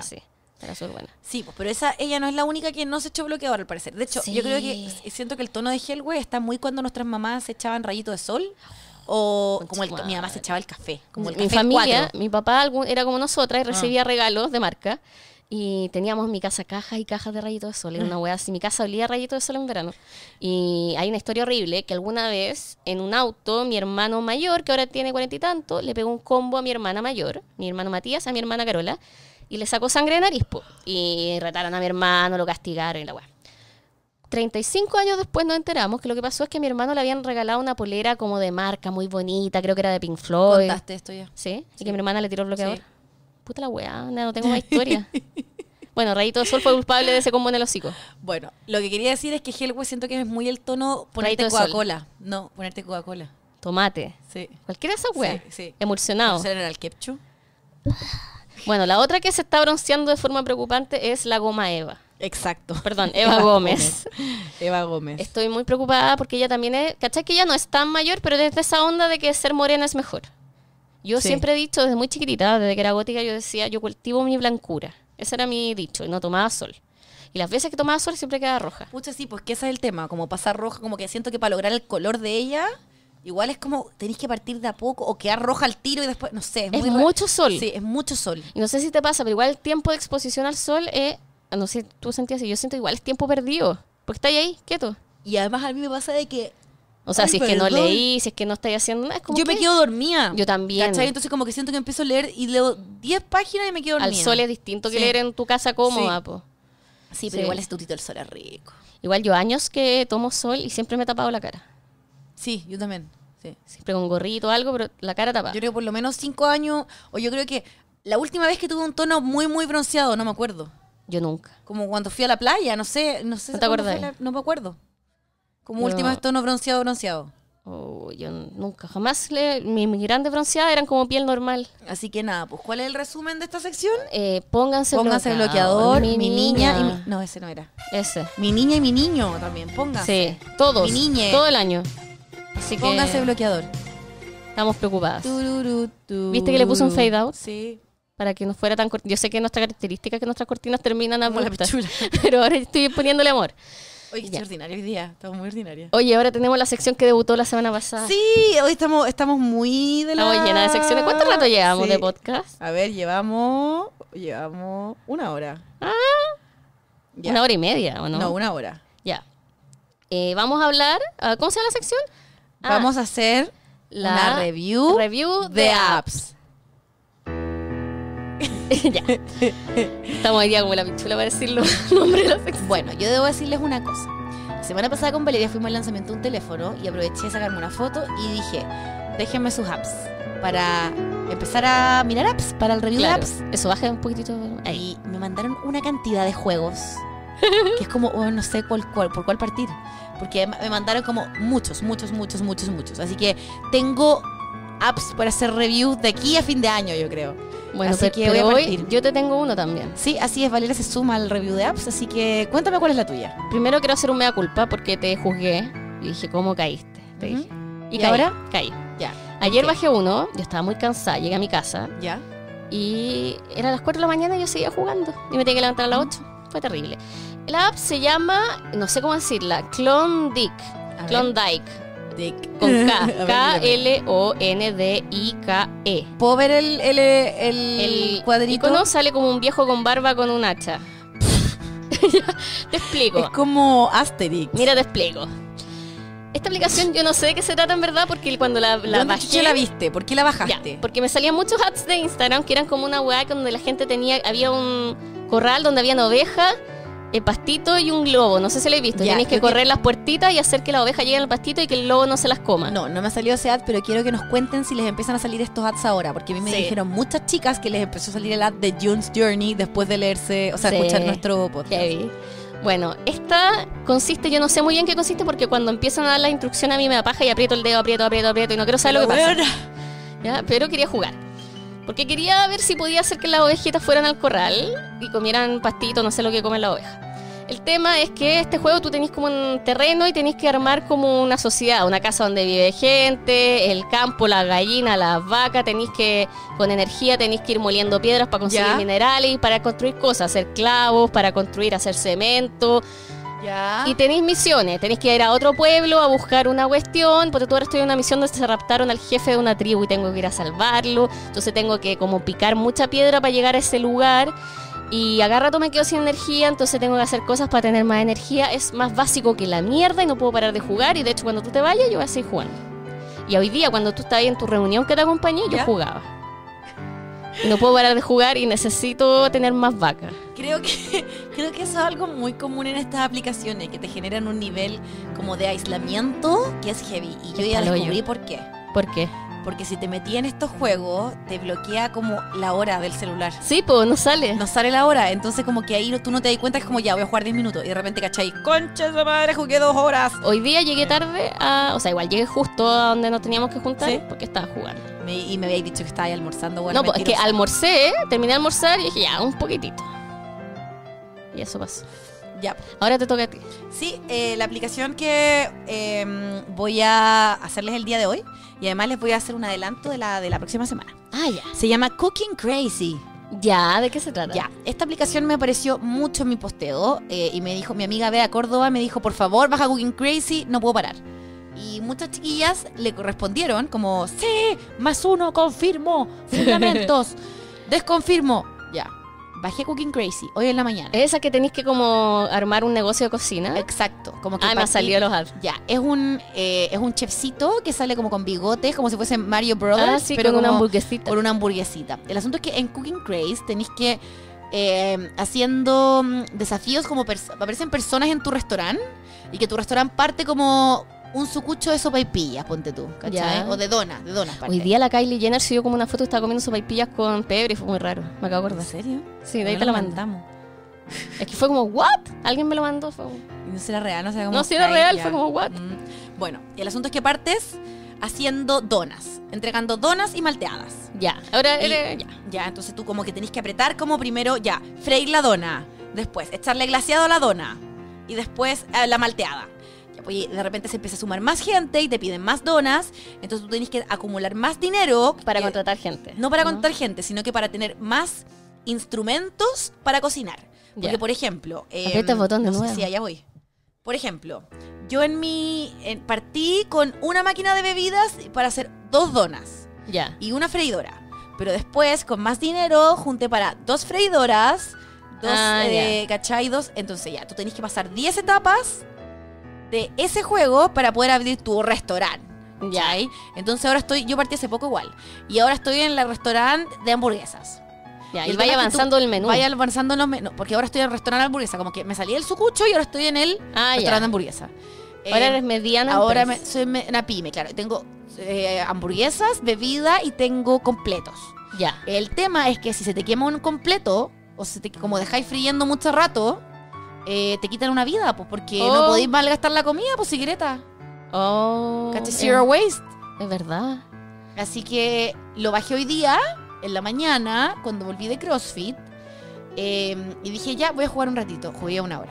Era súper buena. Sí, pues, pero esa, ella no es la única que no se echó bloqueador, al parecer. De hecho, yo creo que siento que el tono de Hellway está muy cuando nuestras mamás echaban rayito de sol. O como mi mamá se echaba el café. Como mi familia, mi papá era como nosotras y recibía ah. regalos de marca. Y teníamos mi casa cajas y cajas de rayitos de sol. Era una hueá ah. así. Mi casa olía a rayitos de sol en verano. Y hay una historia horrible que alguna vez en un auto mi hermano mayor, que ahora tiene cuarenta y tanto, le pegó un combo a mi hermana mayor, mi hermano Matías, a mi hermana Carola, y le sacó sangre de nariz. Y retaron a mi hermano, lo castigaron y la y 35 años después nos enteramos que lo que pasó es que mi hermano le habían regalado una polera como de marca muy bonita, creo que era de Pink Floyd. Contaste esto ya. ¿Sí? Y que mi hermana le tiró el bloqueador puta la weá, no tengo más historia. *laughs* bueno, Rayito de Sol fue culpable de ese combo en el hocico. Bueno, lo que quería decir es que Hellway siento que es muy el tono ponerte Coca-Cola. No, ponerte Coca-Cola. Tomate. Sí. Cualquiera de esas Sí, sí. Emulsionado. el *sighs* Bueno, la otra que se está bronceando de forma preocupante es la goma Eva. Exacto. Perdón, *laughs* Eva, Gómez. Eva Gómez. Estoy muy preocupada porque ella también es, ¿cachai? Que ella no es tan mayor, pero desde esa onda de que ser morena es mejor. Yo siempre he dicho desde muy chiquitita, desde que era gótica, yo decía, yo cultivo mi blancura. Ese era mi dicho, no tomaba sol. Y las veces que tomaba sol siempre quedaba roja. Pucha, sí, pues que ese es el tema, como pasar roja, como que siento que para lograr el color de ella, igual es como tenéis que partir de a poco o quedar roja al tiro y después, no sé. Es, mucho sol. Sí, es mucho sol. Y no sé si te pasa, pero igual el tiempo de exposición al sol es, ah, no sé, tú sentías, yo siento igual es tiempo perdido, porque está ahí, quieto. Y además a mí me pasa de que o sea, si es que no leí, si es que no estoy haciendo nada, es como Yo me quedo dormida. Yo también. ¿Cachai? Entonces como que siento que empiezo a leer y leo 10 páginas y me quedo dormida. Al sol es distinto que leer en tu casa cómoda, sí. po. Sí, pero igual es tutito el sol es rico. Igual yo años que tomo sol y siempre me he tapado la cara. Sí, yo también. Siempre con gorrito o algo, pero la cara tapada. Yo creo que por lo menos 5 años, o yo creo que la última vez que tuve un tono muy, muy bronceado, no me acuerdo. Yo nunca. Como cuando fui a la playa, no sé, no sé. ¿No te acuerdas? no me acuerdo. Como último último tono bronceado, bronceado. Oh, yo nunca, jamás le, mi, mi grande bronceada eran como piel normal. Así que nada, pues ¿cuál es el resumen de esta sección? Eh, pónganse, pónganse bloqueador, mi, niña, y mi, no ese no era. Ese. Mi niña y mi niño también, pónganse. Sí, todos. Todo el año. pónganse bloqueador. Estamos preocupadas. ¿Viste que le puse un fade out? Sí para que no fuera tan Yo sé que nuestra característica que nuestras cortinas terminan a *laughs* pero ahora estoy poniéndole amor. Oye, qué hoy día, estamos muy ordinarios. Oye, ahora tenemos la sección que debutó la semana pasada. Sí, hoy estamos, estamos muy de la... Estamos llena de secciones. ¿Cuánto rato llevamos de podcast? A ver, llevamos, llevamos una hora. Ah, una hora y media, ¿o no? No, una hora. Ya. Eh, vamos a hablar, ah, ¿cómo se llama la sección? vamos ah, a hacer la, review, review, de, apps. *laughs* ya. Estamos ahí como la pichula para decir los *laughs* nombres de la Bueno, yo debo decirles una cosa. La semana pasada con Valeria fuimos al lanzamiento de un teléfono y aproveché de sacarme una foto y dije, déjenme sus apps para empezar a mirar apps, para el review de apps. Eso, baja un poquitito. Ahí me mandaron una cantidad de juegos que es como, oh, no sé por cuál partir. Porque me mandaron como muchos, muchos, muchos, muchos, muchos. Así que tengo apps para hacer reviews de aquí a fin de año, yo creo. Bueno, así pero, que hoy yo te tengo uno también. Sí, así es, Valeria se suma al review de apps, así que cuéntame cuál es la tuya. Primero quiero hacer un mea culpa porque te juzgué y dije, ¿cómo caíste? Te dije. ¿Y, ahora? Caí. Ya. Ayer bajé uno, yo estaba muy cansada, llegué a mi casa. Ya. Y era las 4 de la mañana y yo seguía jugando. Y me tenía que levantar a las 8. Fue terrible. La app se llama, no sé cómo decirla, Clondike. Dick. Clondike. Con K. *laughs* K-L-O-N-D-I-K-E. ¿Puedo ver el, el, el, icono sale como un viejo con barba con un hacha. *laughs* te explico. Es como Asterix. Mira, te explico. Esta aplicación yo no sé de qué se trata en verdad porque cuando la, bajé ¿Por qué la viste? ¿Por qué la bajaste? porque me salían muchos apps de Instagram que eran como una web donde la gente tenía... Había un corral donde había ovejas el eh, pastito y un globo. No sé si lo he visto. Ya, que correr las puertitas y hacer que la oveja llegue al pastito y que el lobo no se las coma. No, no me ha salido ese ad, pero quiero que nos cuenten si les empiezan a salir estos ads ahora. Porque a mí me dijeron muchas chicas que les empezó a salir el ad de June's Journey después de leerse, o sea, escuchar nuestro podcast. Bueno, esta consiste, yo no sé muy bien qué consiste porque cuando empiezan a dar la instrucción a mí me da paja y aprieto el dedo, aprieto, aprieto, aprieto y no quiero saber lo que pasa. Pero quería jugar. Porque quería ver si podía hacer que las ovejitas fueran al corral y comieran pastito, no sé lo que comen la ovejas. El tema es que este juego tú tenés como un terreno y tenés que armar como una sociedad, una casa donde vive gente, el campo, la gallina, la vaca tenés que, con energía, tenés que ir moliendo piedras para conseguir minerales y para construir cosas, hacer clavos, para construir, hacer cemento, y tenéis misiones, tenéis que ir a otro pueblo a buscar una cuestión, porque tú ahora estoy en una misión donde se raptaron al jefe de una tribu y tengo que ir a salvarlo, entonces tengo que como picar mucha piedra para llegar a ese lugar y agarra rato me quedo sin energía, entonces tengo que hacer cosas para tener más energía, es más básico que la mierda y no puedo parar de jugar y de hecho cuando tú te vayas yo voy a seguir jugando. Y hoy día cuando tú estabas en tu reunión que te acompañé, yo jugaba. Y no puedo parar de jugar y necesito tener más vacas creo que, *laughs* creo que eso es algo muy común en estas aplicaciones, que te generan un nivel como de aislamiento que es heavy. Y yo ya descubrí por qué. ¿Por qué? Porque si te metí en estos juegos, te bloquea como la hora del celular. Sí, pues no sale. No sale la hora. Entonces, como que ahí tú no te das cuenta, es como ya voy a jugar 10 minutos. Y de repente, ¿cachai? Concha de madre, jugué dos horas. Hoy día llegué eh. tarde a. O sea, igual llegué justo a donde nos teníamos que juntar porque estaba jugando. y me habéis dicho que estaba ahí almorzando. Bueno, no, pues es que almorcé, terminé de almorzar y dije ya, un poquitito. Y eso pasó. Ya. Ahora te toca a ti. Sí, eh, la aplicación que em, voy a hacerles el día de hoy y además les voy a hacer un adelanto de la, de la próxima semana. Ah, ya. Se llama Cooking Crazy. Ya, ¿de qué se trata? Ya, esta aplicación me apareció mucho en mi posteo eh, y me dijo, mi amiga Bea Córdoba me dijo, por favor, baja Cooking Crazy, no puedo parar. Y muchas chiquillas le respondieron como, sí, más uno, confirmo, fundamentos, *laughs* desconfirmo. Ya, bajé Cooking Crazy hoy en la mañana. esa que tenéis que como armar un negocio de cocina. Exacto. Como que ah, me salió los Ya, es un, eh, es un chefcito que sale como con bigotes, como si fuese Mario Brothers. Ah, pero con una hamburguesita. Con una hamburguesita. El asunto es que en Cooking Crazy tenéis que eh, haciendo mm, desafíos como aparecen personas en tu restaurante y que tu restaurante parte como un sucucho de sopaipillas, ponte tú, O de donas, de donas. Hoy día la Kylie Jenner subió como una foto, estaba comiendo sopaipillas con pebre y fue muy raro. Me acabo de acordar. ¿En serio? Sí, de ahí te lo mandamos. Es que fue como, ¿what? Alguien me lo mandó. Fue No será real, no será No, si era real, fue como, ¿what? Mm. Bueno, el asunto es que partes haciendo donas, entregando donas y malteadas. Ya. Ahora ya. Ya, entonces tú como que tenés que apretar como primero, ya, freír la dona, después echarle glaseado a la dona y después eh, la malteada oye, de repente se empieza a sumar más gente y te piden más donas, entonces tú tienes que acumular más dinero. Para contratar gente. No para contratar gente, sino que para tener más instrumentos para cocinar. Porque, por ejemplo... Eh, botón de Sí, allá voy. Por ejemplo, yo en mi... partí con una máquina de bebidas para hacer dos donas. Ya. Y una freidora. Pero después, con más dinero, junté para dos freidoras, dos, ah, eh, Dos. Entonces ya, tú tenés que pasar 10 etapas de ese juego para poder abrir tu restaurante. ¿Ya? Entonces ahora estoy, yo partí hace poco igual. Y ahora estoy en el restaurante de hamburguesas. Ya, y vaya avanzando el menú. Vaya avanzando los menús. Porque ahora estoy en el restaurante de hamburguesa. Como que me salí del sucucho y ahora estoy en el ah, restaurante de hamburguesa. Ahora eh, eres mediana. Ahora me, soy una pyme, claro. Tengo eh, hamburguesas, bebida y tengo completos. Ya. El tema es que si se te quema un completo, o se te, como dejáis friendo mucho rato, eh, te quitan una vida, pues, porque no oh. podéis malgastar la comida, pues, sigreta. Oh. Catch Zero eh. waste. Es verdad. Así que lo bajé hoy día, en la mañana, cuando volví de CrossFit. Em, y dije, ya, voy a jugar un ratito. Jugué una hora.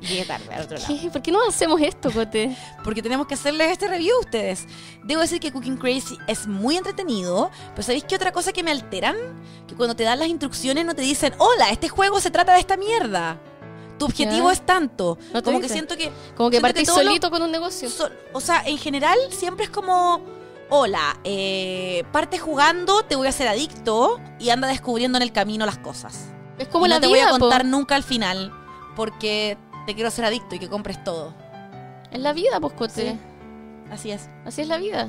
Y *laughs* llegué tarde al otro lado. ¿Por qué no hacemos esto, Cote? Porque tenemos que hacerles este review a ustedes. Debo decir que Cooking Crazy es muy entretenido, pero ¿sabéis qué otra cosa que me alteran? Que cuando te dan las instrucciones no te dicen, hola, este juego se trata de esta mierda tu objetivo es tanto. como que siento que. Como que partís solito con un negocio. o sea, en general siempre es como. Hola, eh, parte jugando, te voy a ser adicto y anda descubriendo en el camino las cosas. Es como y la no te voy a contar nunca al final porque te quiero ser adicto y que compres todo. Es la vida, pues, Así es. Así es la vida.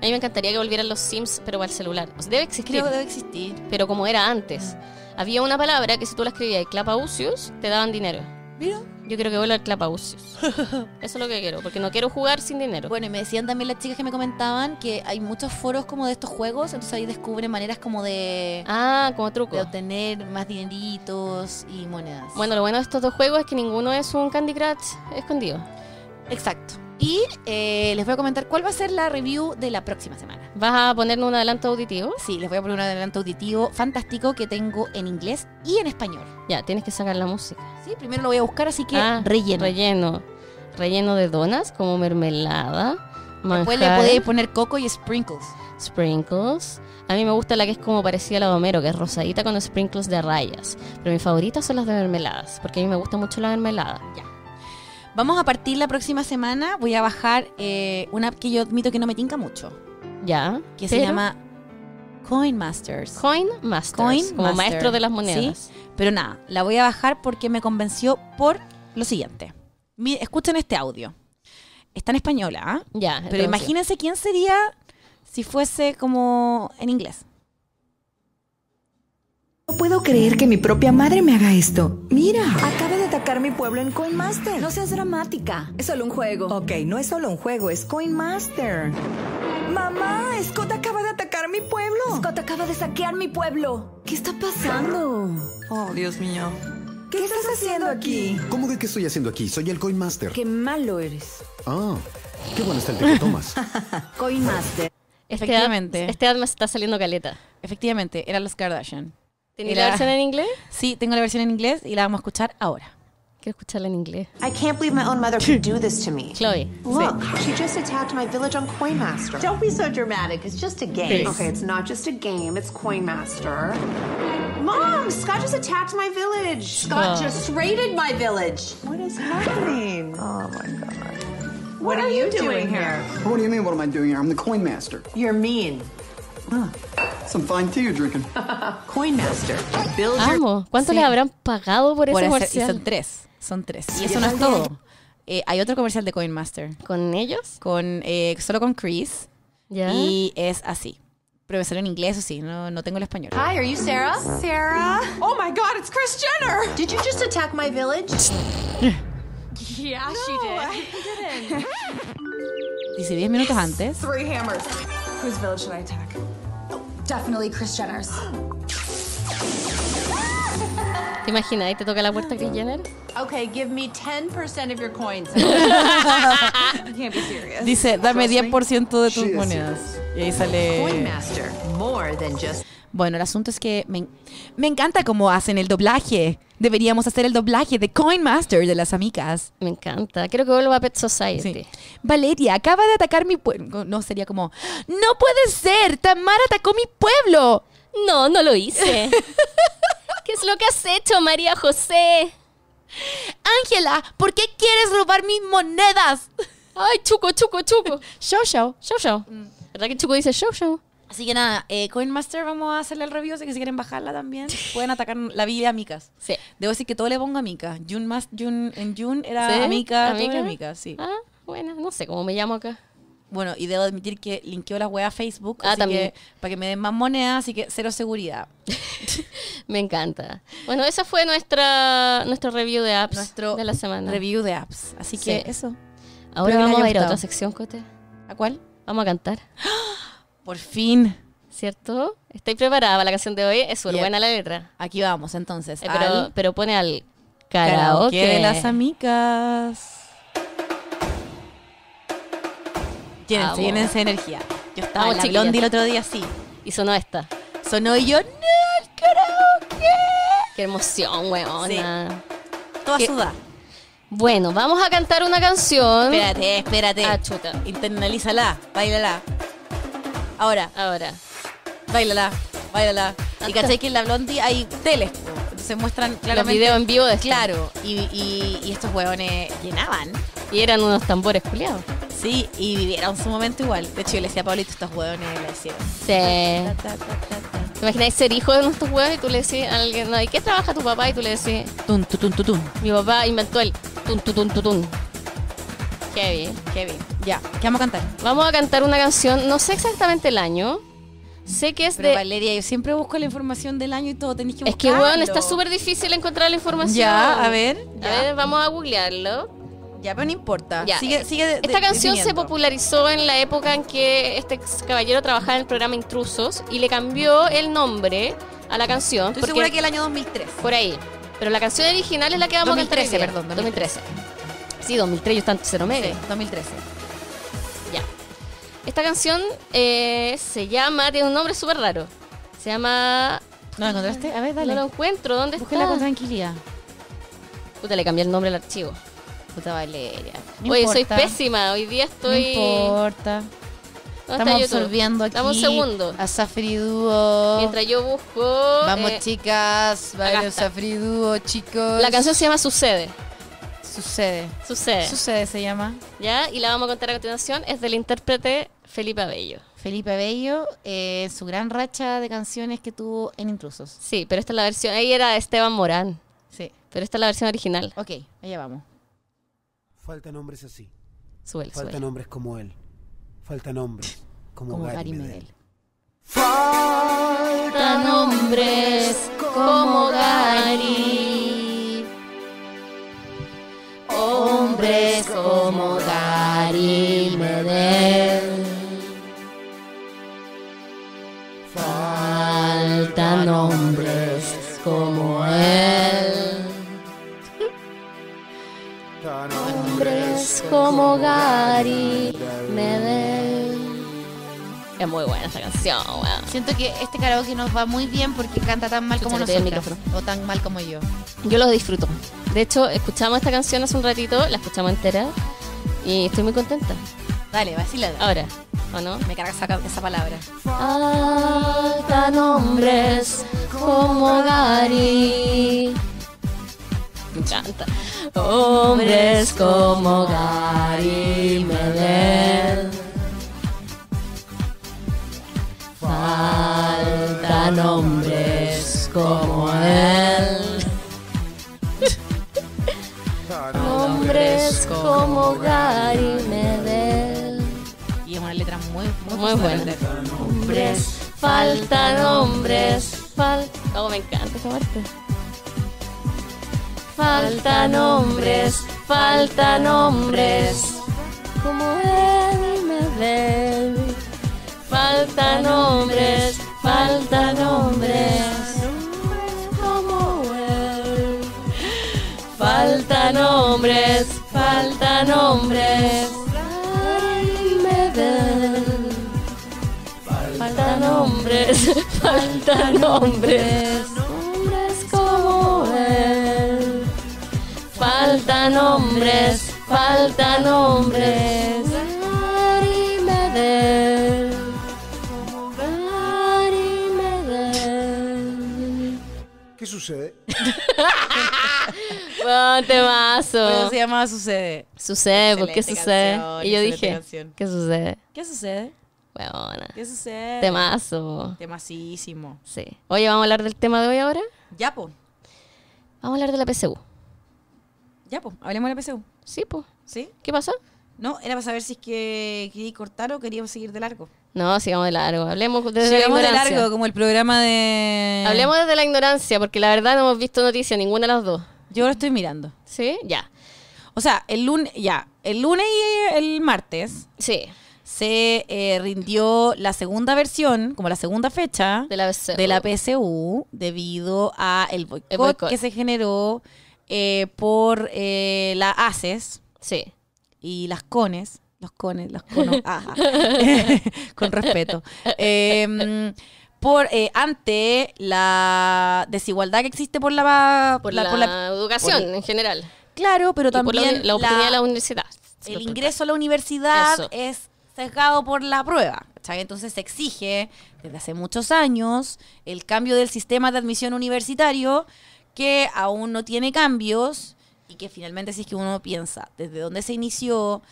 A mí me encantaría que volvieran los Sims, pero para el celular. O debe existir. debe existir. Pero como era antes. Mm había una palabra que si tú la escribías clapaucius, te daban dinero. Yo quiero que vuelva el clapaucius. *laughs* Eso es lo que quiero, porque no quiero jugar sin dinero. Bueno, y me decían también las chicas que me comentaban que hay muchos foros como de estos juegos, entonces ahí descubren maneras como de. Ah, como truco. De obtener más dineritos y monedas. Bueno, lo bueno de estos dos juegos es que ninguno es un Candy Crush escondido. Exacto. Y eh, les voy a comentar cuál va a ser la review de la próxima semana. ¿Vas a ponernos un adelanto auditivo? Sí, les voy a poner un adelanto auditivo fantástico que tengo en inglés y en español. Ya, tienes que sacar la música. Sí, primero lo voy a buscar, así que ah, relleno. Relleno. Relleno de donas, como mermelada. Después le podéis poner coco y sprinkles. Sprinkles. A mí me gusta la que es como parecida a la de Homero, que es rosadita con sprinkles de rayas. Pero mis favoritas son las de mermeladas, porque a mí me gusta mucho la mermelada. Ya. Vamos a partir la próxima semana. Voy a bajar eh, una app que yo admito que no me tinca mucho. Ya. Que se llama Coin Masters. Coin Masters. Coin como maestro de las monedas. ¿Sí? Pero nada, la voy a bajar porque me convenció por lo siguiente. Escuchen este audio. Está en española. ¿ah? Ya. Pero imagínense quién sería si fuese como en inglés. No puedo creer que mi propia madre me haga esto. Mira. Acaba de atacar mi pueblo en Coin Master. No seas dramática. Es solo un juego. Ok, no es solo un juego, es Coin Master. Mamá, Scott acaba de atacar mi pueblo. Scott acaba de saquear mi pueblo. ¿Qué está pasando? Oh, Dios mío. ¿Qué, estás, haciendo, aquí? ¿Cómo que qué estoy haciendo aquí? Soy el Coinmaster. Qué malo eres. Ah, qué bueno está el que tomas. *laughs* Coinmaster. Efectivamente. Este, alma está saliendo caleta. Efectivamente, Era los Kardashian. ¿Tenés la, versión en inglés? Sí, tengo la versión en inglés y la vamos a escuchar ahora. Quiero escucharla en inglés. I can't believe my own mother could do this to me. Chloe. Look, sí. she just attacked my village on Coin Master. Don't be so dramatic. It's just a game. Okay, it's not just a game. It's Coin Master. Mom, Scott just attacked my village. Scott oh. just raided my village. What is happening? Oh my god. What, what are, are, you doing, doing here? here? What do you mean? What am I doing here? I'm the Coin Master. You're mean. Amo. ¿Cuánto les habrán pagado por, por ese comercial? Y son tres. Son tres. Y, eso no es todo. Eh, hay otro comercial de Coinmaster. ¿Con ellos? Con, eh, solo con Chris. Y es así. Pero me sale en inglés, o sí, no, no tengo el español. Hi, are you Sarah? Sarah. Oh my God, it's Chris Jenner. Did you just attack my village? yeah, she did. *laughs* Dice 10 minutos antes. Three hammers. Whose village should I attack? Definitely Chris Jenner's. ¿Te imaginas? Ahí te toca la puerta Chris Jenner. Okay, give me 10% of your coins. *laughs* you can't be serious. Dice, dame 10% de tus monedas. Y ahí sale. Coin master, more than just bueno, el asunto es que me, encanta cómo hacen el doblaje. Deberíamos hacer el doblaje de Coin Master de las amigas. Me encanta. Creo que vuelvo a Pet Society. Valeria acaba de atacar mi pueblo. No, sería como, no puede ser, Tamara atacó mi pueblo. No, no lo hice. *laughs* ¿Qué es lo que has hecho, María José? Ángela, ¿por qué quieres robar mis monedas? Ay, chuco, chuco, chuco. Show, *laughs* show. Show, show. Mm. ¿Verdad que Chuco dice show, show? Así que nada, eh, Coinmaster vamos a hacerle el review, así que si quieren bajarla también, *laughs* pueden atacar la vida a Micas. Sí. Debo decir que todo le pongo a Mika. Jun más, en June era ¿Sí? Amica, todo sí. Ah, bueno, no sé cómo me llamo acá. Bueno, y debo admitir que linkeo la web a Facebook, ah, también. para que me den más monedas así que cero seguridad. *laughs* me encanta. Bueno, esa fue nuestra nuestro review de apps Nuestro de la semana. Review de apps. Así que eso. Ahora vamos a ir a otra sección, Cote. ¿A cuál? Vamos a cantar. ¡Ah! Por fin. ¿Cierto? Estoy preparada para la canción de hoy. Es súper buena la letra. Aquí vamos, entonces. Eh, pero, pone al karaoke. de las amigas. Llénense, esa energía. Yo estaba en la el otro día, sí. Y sonó esta. Sonó y yo, ¡no, el karaoke! Qué emoción, weona. Toda ¿Qué? sudada. Bueno, vamos a cantar una canción. Espérate, espérate. Ah, chuta. Internalízala, bailala. Ahora. Ahora. Bailala, bailala. Ah, y caché que en la Blondie hay teles, se muestran claramente. Los videos en vivo de Claro, y, estos huevones llenaban. Y eran unos tambores culiados. Sí, y vivieron su momento igual. De hecho, yo le decía a Pablito, estos huevones le hicieron. Sí. ¿Te imagináis ser hijo de uno de estos huevos y tú le decís a alguien, no, ¿y qué trabaja tu papá? Y tú le decís, tun, tun, tun, tun, Mi papá inventó el tun, tun, tun, tun, tun. Kevin, Kevin, Ya, ¿qué vamos a cantar? Vamos a cantar una canción, no sé exactamente el año. Sé que es Pero de. Valeria, yo siempre busco la información del año y todo, tenéis que buscarlo. Es que, bueno, está súper difícil encontrar la información. Ya, a ver. A ver, vamos a googlearlo. Ya, pero no importa. sigue, sigue esta canción se popularizó en la época en que este caballero trabajaba en el programa Intrusos y le cambió el nombre a la canción. Estoy porque, segura que el año 2003. Por ahí. Pero la canción original es la que vamos a cantar. Perdón, 2013, perdón. 2013. Sí, 2003, yo estaba en medio. 2013. Ya. Esta canción eh, se llama, tiene un nombre súper raro. Se llama... ¿No la encontraste? A ver, dale. No lo encuentro, ¿dónde está? está? con tranquilidad. Puta, le cambié el nombre al archivo. Puta Valeria. Oye, soy pésima, hoy día estoy... No importa. Estamos absorbiendo aquí. Estamos un segundo. A Safri Mientras yo busco. Vamos, eh, chicas. Vamos, Safri chicos. La canción se llama Sucede. Sucede. Sucede. Sucede se llama. Ya, y la vamos a contar a continuación. Es del intérprete Felipe Abello. Felipe Abello, eh, su gran racha de canciones que tuvo en Intrusos. Sí, pero esta es la versión. Ahí era Esteban Morán. Sí. Pero esta es la versión original. Ok, allá vamos. Faltan nombres así. Suel, Faltan nombres como él. Faltan hombres *laughs* como, Gary, Falta nombres Faltan como Gary hombres como Gary Medel. Faltan hombres como él. hombres como Gary Medell. Es muy buena esta canción, Siento que este karaoke nos va muy bien porque canta tan mal como nosotros. O tan mal como yo. Yo lo disfruto. De hecho, escuchamos esta canción hace un ratito, la escuchamos entera y estoy muy contenta. Dale, vacílala. Ahora, ¿o no? Me carga esa, palabra. Faltan hombres como Gary. Me encanta. Hombres como Gary Faltan hombres como él. nombres como Gary Medel. Y es una letra muy, muy, buena. Faltan hombres, faltan hombres, falta Oh, me encanta esa parte. Faltan nombres faltan hombres como Gary Medel faltan hombres, faltan hombres. como él. Faltan hombres, faltan hombres. Faltan nombres, faltan hombres, nombres como él. Faltan hombres, faltan hombres. temazo. Pero se llamaba Sucede. Sucede, Pues qué sucede? y yo dije, ¿qué sucede? ¿Qué sucede? bueno ¿Qué sucede? Temazo. Temasísimo. Sí. Oye, ¿vamos a hablar del tema de hoy ahora? Ya, po. Vamos a hablar de la PSU. Ya, po. Hablemos de la PSU. Sí, po. ¿Sí? ¿Qué pasó? No, era para saber si es que quería cortar o queríamos seguir de largo. No, sigamos de largo. Hablemos desde la ignorancia. de largo, como el programa de... Hablemos desde la ignorancia, porque la verdad no hemos visto noticia, ninguna de las dos. Yo lo estoy mirando. ¿Sí? Ya. O sea, el lunes, ya, el lunes y el martes. Se eh, rindió la segunda versión, como la segunda fecha de la PSU, debido a el boicot que se generó eh, por eh, la ACES sí. y las CONES, los CONES, los CONOS, *laughs* ajá, *laughs* con respeto. Em, por eh, ante la desigualdad que existe por la, por la, educación en general. Claro, pero también por la, la, de la universidad. El ingreso a la universidad es sesgado por la prueba. Entonces se exige desde hace muchos años el cambio del sistema de admisión universitario que aún no tiene cambios y que finalmente si es que uno piensa desde dónde se inició,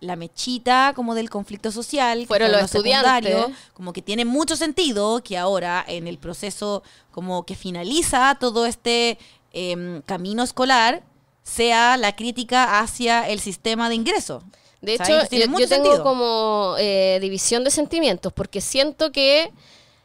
la mechita como del conflicto social, fueron los estudiantes, como que tiene mucho sentido que ahora en el proceso como que finaliza todo este em, camino escolar sea la crítica hacia el sistema de ingreso. De hecho, yo, tengo sentido. como eh, división de sentimientos, porque siento que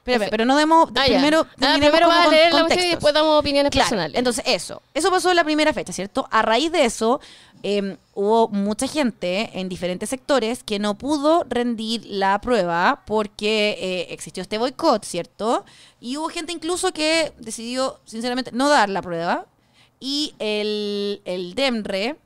pero no demos. Ah, primero, ah, vamos a leer la la y después damos opiniones personales. Entonces, eso. Eso pasó en la primera fecha, ¿cierto? A raíz de eso, em, hubo mucha gente en diferentes sectores que no pudo rendir la prueba porque eh, existió este boicot, ¿cierto? Y hubo gente incluso que decidió, sinceramente, no dar la prueba. Y el, el DEMRE,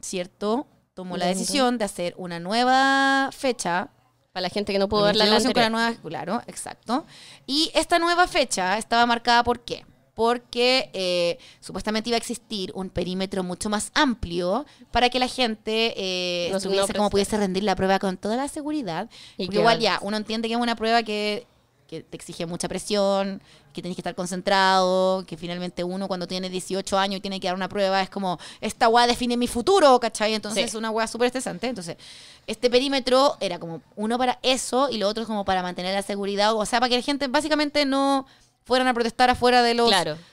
¿cierto? Tomó la decisión de hacer una nueva fecha para la gente que no pudo ver la con la nueva, claro, exacto. Y esta nueva fecha estaba marcada por qué? Porque eh, supuestamente iba a existir un perímetro mucho más amplio para que la gente eh, como pudiese rendir la prueba con toda la seguridad. igual ya, uno entiende que es una prueba que, que te exige mucha presión, que tenés que estar concentrado, que finalmente uno cuando tiene 18 años y tiene que dar una prueba es como, esta weá define mi futuro, ¿cachai? Entonces es una weá súper estresante. Entonces, este perímetro era como uno para eso y lo otro es como para mantener la seguridad, o sea, para que la gente básicamente no fueran a protestar afuera de los,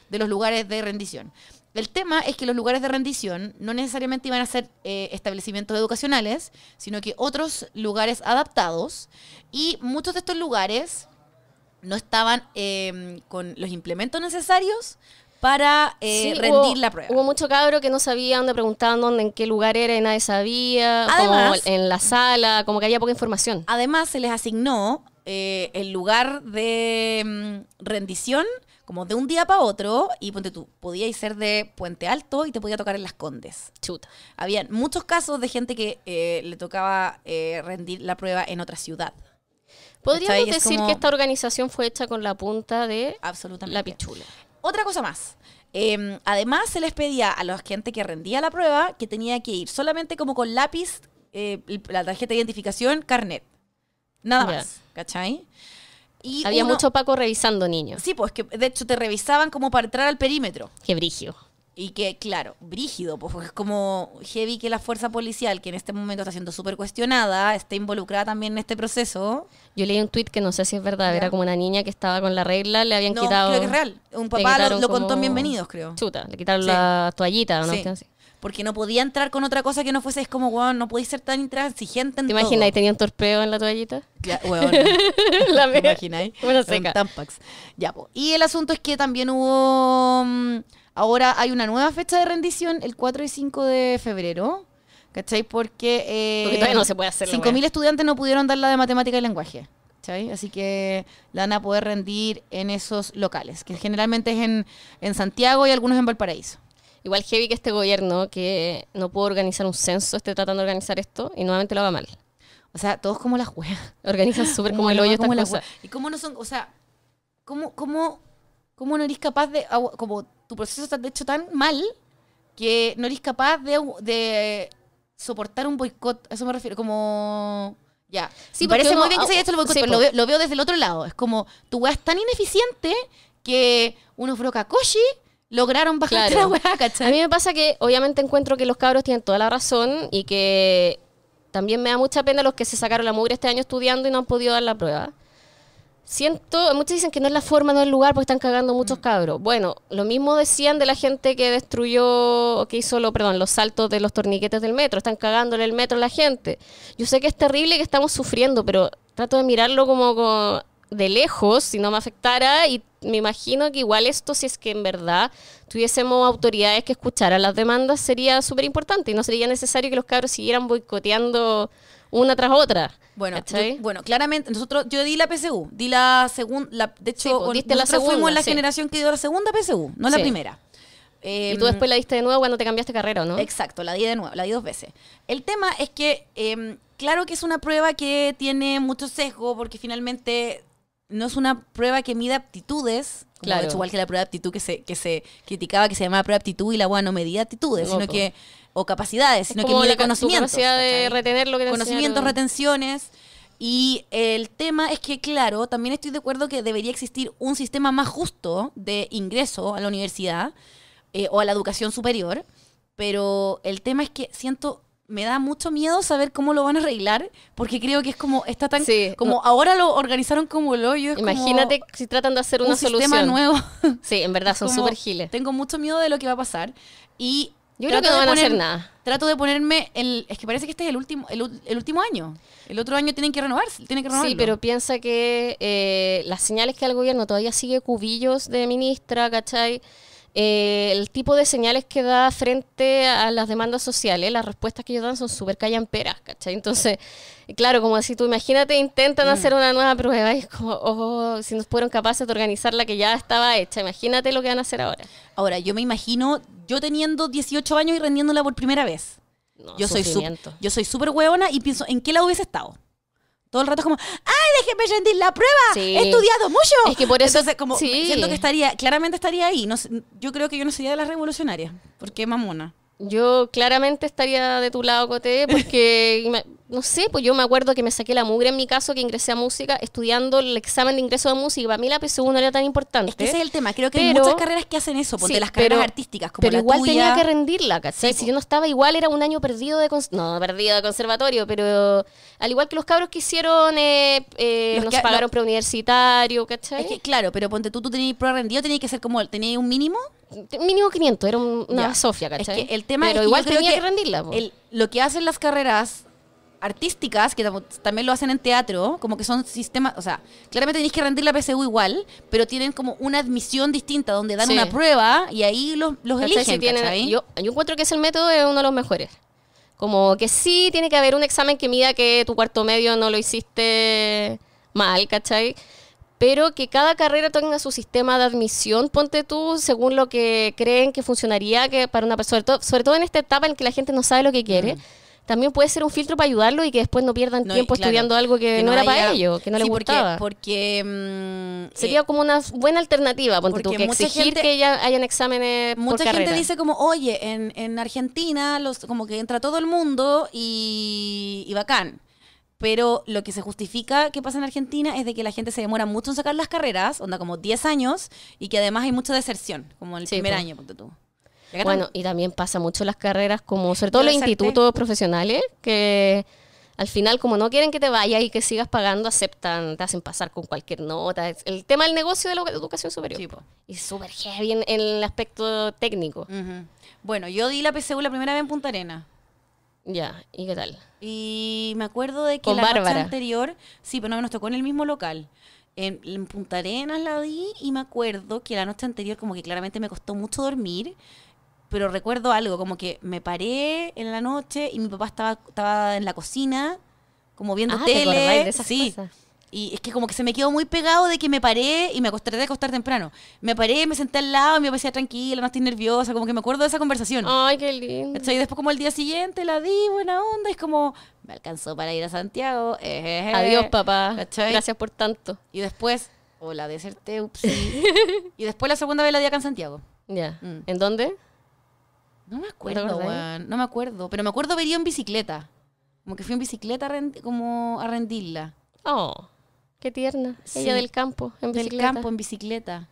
de los lugares de rendición. El tema es que los lugares de rendición no necesariamente iban a ser eh, establecimientos educacionales, sino que otros lugares adaptados. Y muchos de estos lugares no estaban em, con los implementos necesarios para eh, rendir la prueba. Hubo mucho cabro que no sabían dónde preguntaban dónde, en qué lugar era y nadie sabía, como en la sala, como que había poca información. Además, se les asignó eh, el lugar de em, rendición como de un día para otro y ponte tú, podías ser de Puente Alto y te podía tocar en Las Condes. Chuta. Habían muchos casos de gente que eh, le tocaba rendir la prueba en otra ciudad. ¿Podríamos decir que esta organización fue hecha con la punta de Absolutamente. la pichula? Otra cosa más. Em, además, se les pedía a la gente que rendía la prueba que tenía que ir solamente como con lápiz, eh, la tarjeta de identificación, carnet. Nada más, ¿cachai? Había mucho Paco revisando niños. Sí, pues que de hecho te revisaban como para entrar al perímetro. Qué brigio. Y que, claro, brígido, pues es como heavy que la fuerza policial, que en este momento está siendo súper cuestionada, esté involucrada también en este proceso. Yo leí un tuit que no sé si es verdad, era como una niña que estaba con la regla, le habían no, Creo que es real. Un papá lo, contó en Bienvenidos, creo. Chuta, le quitaron la toallita, ¿no? Porque no podía entrar con otra cosa que no fuese, es como, weón, no podéis ser tan intransigente ¿Te imaginas? ¿Y tenía un torpeo en la toallita? Ya, *laughs* ¿Te imagináis? Bueno, Tampax. Ya, pues. Y el asunto es que también hubo mm, Ahora hay una nueva fecha de rendición, el 4 y 5 de febrero. ¿Cachai? Porque. Porque todavía no eh, se puede hacer. 5.000 estudiantes no pudieron dar la de matemática y lenguaje. ¿cachai? Así que la van a poder rendir en esos locales, que generalmente es en, Santiago y algunos en Valparaíso. Igual heavy que este gobierno que no pudo organizar un censo, esté tratando de organizar esto y nuevamente lo haga mal. O sea, todos como la juega. Organizan súper como, el hoyo esta cosa. Y cómo no son, o sea, cómo, cómo, cómo no eres capaz de como tu proceso está de hecho tan mal que no eres capaz de, soportar un boicot. eso me refiero, como... Ya. Sí, parece muy bien que se haya hecho el boicot, pero lo veo, desde el otro lado. Es como, tu weá es tan ineficiente que unos brocacoshi lograron bajar la weá, ¿cachai? A mí me pasa que, obviamente, encuentro que los cabros tienen toda la razón y que también me da mucha pena los que se sacaron la mugre este año estudiando y no han podido dar la prueba siento, muchos dicen que no es la forma, no es el lugar, porque están cagando muchos mm. cabros. Bueno, lo mismo decían de la gente que destruyó, que hizo lo, perdón, los saltos de los torniquetes del metro, están cagándole el metro a la gente. Yo sé que es terrible que estamos sufriendo, pero trato de mirarlo como de lejos, si no me afectara, y me imagino que igual esto, si es que en verdad tuviésemos autoridades que escucharan las demandas, sería súper importante y no sería necesario que los cabros siguieran boicoteando una tras otra. Bueno, bueno, claramente, nosotros, yo di la PSU, di la segunda, de hecho, pues, nosotros fuimos la generación que dio la segunda PSU, no la primera. y tú em, después la diste de nuevo cuando te cambiaste carrera, ¿no? Exacto, la di de nuevo, la di dos veces. El tema es que, em, claro que es una prueba que tiene mucho sesgo, porque finalmente no es una prueba que mida aptitudes, claro. de hecho igual que la prueba de aptitud que se, que se criticaba, que se llamaba prueba de aptitud y la buena no medía aptitudes, sino que o capacidades, sino que mide conocimiento, capacidad de retener lo que Conocimientos, retenciones. Y el tema es que, claro, también estoy de acuerdo que debería existir un sistema más justo de ingreso a la universidad eh, o a la educación superior, pero el tema es que siento me da mucho miedo saber cómo lo van a arreglar, porque creo que es como, está tan, como ahora lo organizaron como el hoyo. Imagínate si tratan de hacer una un solución. sistema nuevo. Sí, en verdad, *laughs* son súper giles. Tengo mucho miedo de lo que va a pasar. Y yo creo que no van a hacer nada. Trato de ponerme el. Es que parece que este es el último, el, último año. El otro año tienen que renovarse, que Sí, pero piensa que eh, las señales que el gobierno todavía sigue cubillos de ministra, ¿cachai? Eh, el tipo de señales que da frente a las demandas sociales, las respuestas que ellos dan son súper callamperas, ¿cachai? Entonces, claro, como si tú imagínate, intentan mm. hacer una nueva prueba y es como, oh, si no fueron capaces de organizar la que ya estaba hecha, imagínate lo que van a hacer ahora. Ahora, yo me imagino yo teniendo 18 años y rendiéndola por primera vez. yo, soy súper, yo soy súper hueona y pienso, ¿en qué la hubiese estado? Todo el rato es como, ¡ay, déjeme rendir la prueba! ¡He estudiado mucho! Es que por eso... Entonces, como, siento que estaría, claramente estaría ahí. No, yo creo que yo no sería de las revolucionarias, porque mamona. Yo claramente estaría de tu lado, Coté, porque, *laughs* no sé, pues yo me acuerdo que me saqué la mugre en mi caso, que ingresé a música estudiando el examen de ingreso de música. Para mí la PSU no era tan importante. Es que ese es el tema. Creo que hay muchas carreras que hacen eso, porque las carreras artísticas, como Pero igual tenía que rendirla, ¿cachai? si yo no estaba igual, era un año perdido de... No, perdido de conservatorio, pero al igual que los cabros que hicieron, nos eh, eh, pagaron preuniversitario, ¿cachai? Es que, claro, pero ponte tú, tú tenías prueba rendido, tenías que ser como, tenías un mínimo mínimo 500, era una sofia Sofía, ¿cachai? el tema Pero que igual tenía que, rendirla. lo que hacen las carreras artísticas, que también lo hacen en teatro, como que son sistemas, o sea, claramente tenéis que rendir la PSU igual, pero tienen como una admisión distinta, donde dan una prueba y ahí los, los eligen. tienen, yo, yo, encuentro que ese método es uno de los mejores. Como que sí tiene que haber un examen que mida que tu cuarto medio no lo hiciste mal, ¿cachai? pero que cada carrera tenga su sistema de admisión, ponte tú, según lo que creen que funcionaría que para una persona, sobre todo, en esta etapa en que la gente no sabe lo que quiere. Mm. también puede ser un filtro para ayudarlo y que después no pierdan tiempo estudiando algo que, no, era para ellos, que no les gustaba. Porque, mm, sería eh, como una buena alternativa, ponte tú, que exigir gente, que ya hayan exámenes Mucha gente dice como, oye, en, Argentina los, como que entra todo el mundo y, y bacán pero lo que se justifica que pasa en Argentina es de que la gente se demora mucho en sacar las carreras, onda como 10 años, y que además hay mucha deserción, como el primer año, tú. bueno, y también pasa mucho las carreras, como sobre todo los institutos profesionales, que al final, como no quieren que te vayas y que sigas pagando, aceptan, te hacen pasar con cualquier nota. El tema del negocio de la educación superior. y súper heavy en, el aspecto técnico. Bueno, yo di la PSU la primera vez en Punta Arena. Ya, ¿y qué tal? Y me acuerdo de que la noche anterior, sí, pero no, nos tocó en el mismo local. En, en, Punta Arenas la di y me acuerdo que la noche anterior como que claramente me costó mucho dormir, pero recuerdo algo, como que me paré en la noche y mi papá estaba, en la cocina, como viendo ah, tele. sí. Y es que como que se me quedó muy pegado de que me paré y me acostaré de acostar temprano. Me paré, me senté al lado, me parecía tranquila, no estoy nerviosa, como que me acuerdo de esa conversación. Ay, qué lindo. Y después como el día siguiente la di, buena onda, es como, me alcanzó para ir a Santiago. Eh, eh, eh. Adiós, papá. Gracias por tanto. Y después, hola, deserté, ups. *laughs* y después la segunda vez la di acá en Santiago. Ya. Mm. ¿En dónde? No me acuerdo, ¿No, no me acuerdo. Pero me acuerdo vería en bicicleta. Como que fui en bicicleta como a rendirla. Oh. Qué tierna. Sí. del campo, en bicicleta. Del campo, en bicicleta.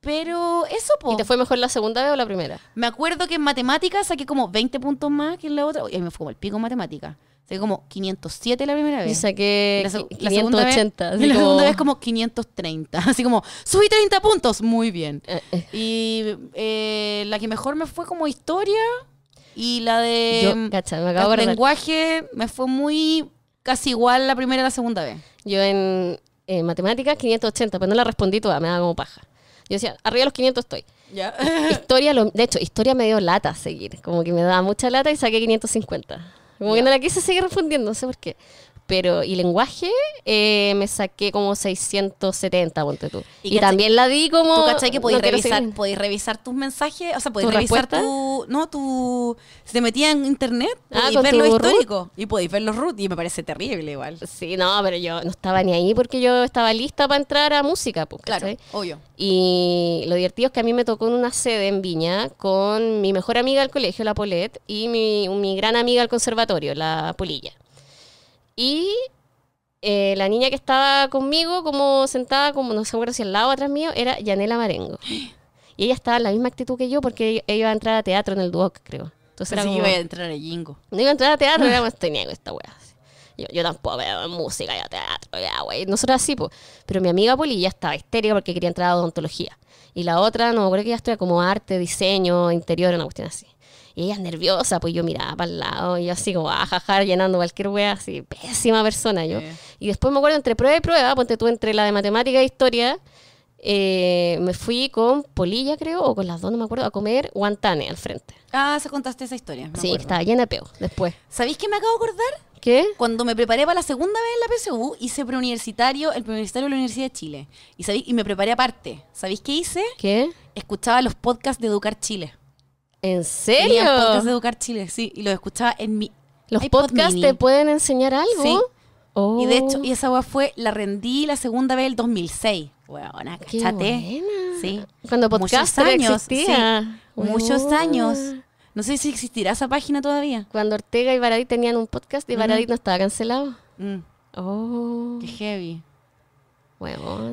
Pero eso, ¿Y te fue mejor la segunda vez o la primera? Me acuerdo que en matemáticas saqué como 20 puntos más que en la otra. Y me fue como el pico en matemáticas. Saqué como 507 la primera vez. Y saqué la, segunda, vez, *laughs* la como... segunda vez como 530. *laughs* Así como, subí 30 puntos. Muy bien. Eh, eh. Y eh, la que mejor me fue como historia y la de de lenguaje me fue muy casi igual la primera y la segunda vez. Yo en matemáticas 580, pero no la respondí toda, me daba como paja. Yo decía, arriba de los 500 estoy. Ya. *laughs* historia, lo, de hecho, historia me dio lata seguir, como que me daba mucha lata y saqué 550. Como que no la quise seguir respondiendo, no sé por qué pero y lenguaje eh, me saqué como 670, ponte tú. Y, también la di como... ¿Tú cachai que podéis, revisar, podéis revisar tus mensajes? O sea, podéis revisar tu... No, tu... Se te metía en internet, y ah, ver lo histórico. Y podéis ver los root y me parece terrible igual. Sí, no, pero yo no estaba ni ahí porque yo estaba lista para entrar a música. Pues, claro, obvio. Y lo divertido es que a mí me tocó en una sede en Viña con mi mejor amiga del colegio, la Polet, y mi, mi gran amiga del conservatorio, la pulilla y eh, la niña que estaba conmigo, como sentada, como no sé si al lado atrás mío, era Yanela Marengo. *gasps* Y ella estaba en la misma actitud que yo porque ella iba a entrar a teatro en el Duoc, creo. Entonces era iba a entrar el Jingo. No iba a entrar a teatro, era *laughs* como, estoy niego esta wea. Yo, yo, tampoco veo música, a teatro, ya, wey. Nosotros así, pues. Pero mi amiga Poli ya estaba histérica porque quería entrar a odontología. Y la otra, no, me acuerdo que ya estuviera como arte, diseño, interior, una cuestión así ella nerviosa, pues yo miraba para el lado, y yo así como, ah, a llenando cualquier wea, así, pésima persona yo. Y después me acuerdo, entre prueba y prueba, ponte tú entre la de matemática e historia, eh, me fui con Polilla, creo, o con las dos, no me acuerdo, a comer guantane al frente. Ah, se contaste esa historia. sí, estaba llena de peo después. ¿Sabéis qué me acabo de acordar? ¿Qué? Cuando me preparé para la segunda vez en la PSU, hice preuniversitario, el preuniversitario de la Universidad de Chile. Y, y me preparé aparte. ¿Sabéis qué hice? ¿Qué? Escuchaba los podcasts de Educar Chile. ¿En serio? Tenía podcast de Educar Chile, sí, y lo escuchaba en mi. ¿Los podcasts te pueden enseñar algo? Sí. Y de hecho, y oh. esa web fue, la rendí la segunda vez el 2006. Weona, cachate. Sí. Cuando podcast años, existía. Sí. Muchos oh. años. No sé si existirá esa página todavía. Cuando Ortega y Varadí tenían un podcast y Varadí no estaba cancelado. Mm. Oh. Qué heavy.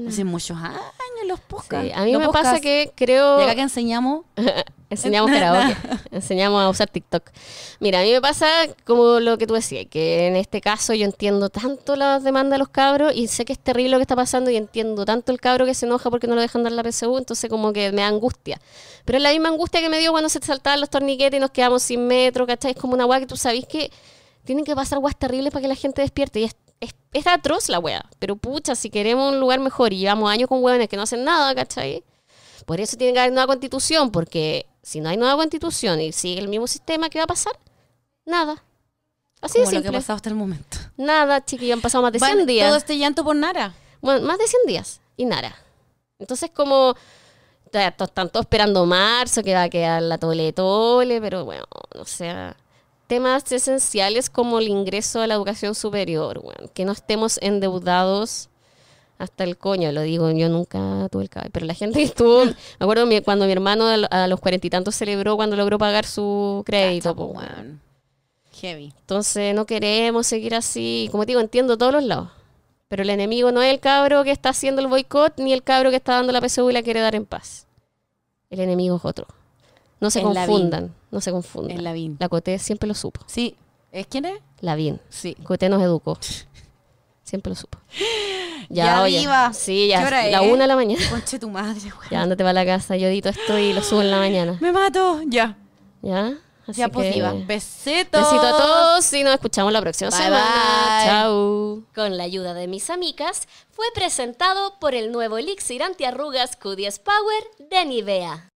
Hace muchos años los podcasts. a mí me pasa que creo. acá que enseñamos? *laughs* enseñamos karaoke. *laughs* enseñamos a usar TikTok. Mira, a mí me pasa como lo que tú decías, que en este caso yo entiendo tanto la demanda de los cabros y sé que es terrible lo que está pasando y entiendo tanto el cabro que se enoja porque no lo dejan dar la PSU, entonces como que me da angustia. Pero es la misma angustia que me dio cuando se saltaban los torniquetes y nos quedamos sin metro, ¿cachai? Es como una guay que tú sabés que tienen que pasar guas terribles para que la gente despierte y es es, es atroz la wea. Pero pucha, si queremos un lugar mejor y llevamos años con hueones que no hacen nada, ¿cachai? Por eso tiene que haber nueva constitución, porque si no hay nueva constitución y sigue el mismo sistema, ¿qué va a pasar? Nada. Así de simple. lo que ha pasado hasta el momento. Nada, chiquillos, han pasado más de 100 días. Todo este llanto por Nara. Bueno, más de 100 días y Nara. Entonces, como están todos esperando marzo, que va a quedar la tole tole, pero bueno, no sé temas esenciales como el ingreso a la educación superior, que no estemos endeudados hasta el coño, lo digo, yo nunca tuve el cabello, pero la gente estuvo, *laughs* me acuerdo cuando mi hermano a los cuarenta y tantos celebró cuando logró pagar su crédito. Heavy. Entonces no queremos seguir así, como digo, entiendo todos los lados, pero el enemigo no es el cabro que está haciendo el boicot ni el cabro que está dando la PSU y la quiere dar en paz. El enemigo es otro. No se confundan, no se confundan. La Coté siempre lo supo. Sí. ¿Es quién es? Lavín. Sí. Coté nos educó. Siempre lo supo. *laughs* Ya, ya Sí, ya. la una de la mañana. *laughs* Conche tu madre, güey. Ya, andate para la casa. Yo edito esto y lo subo en la mañana. Me mato. Ya. Ya. Así ya, pues, Besitos. Besito a todos y nos escuchamos la próxima bye, semana. Chau. Con la ayuda de mis amigas, fue presentado por el nuevo elixir antiarrugas q Power de Nivea.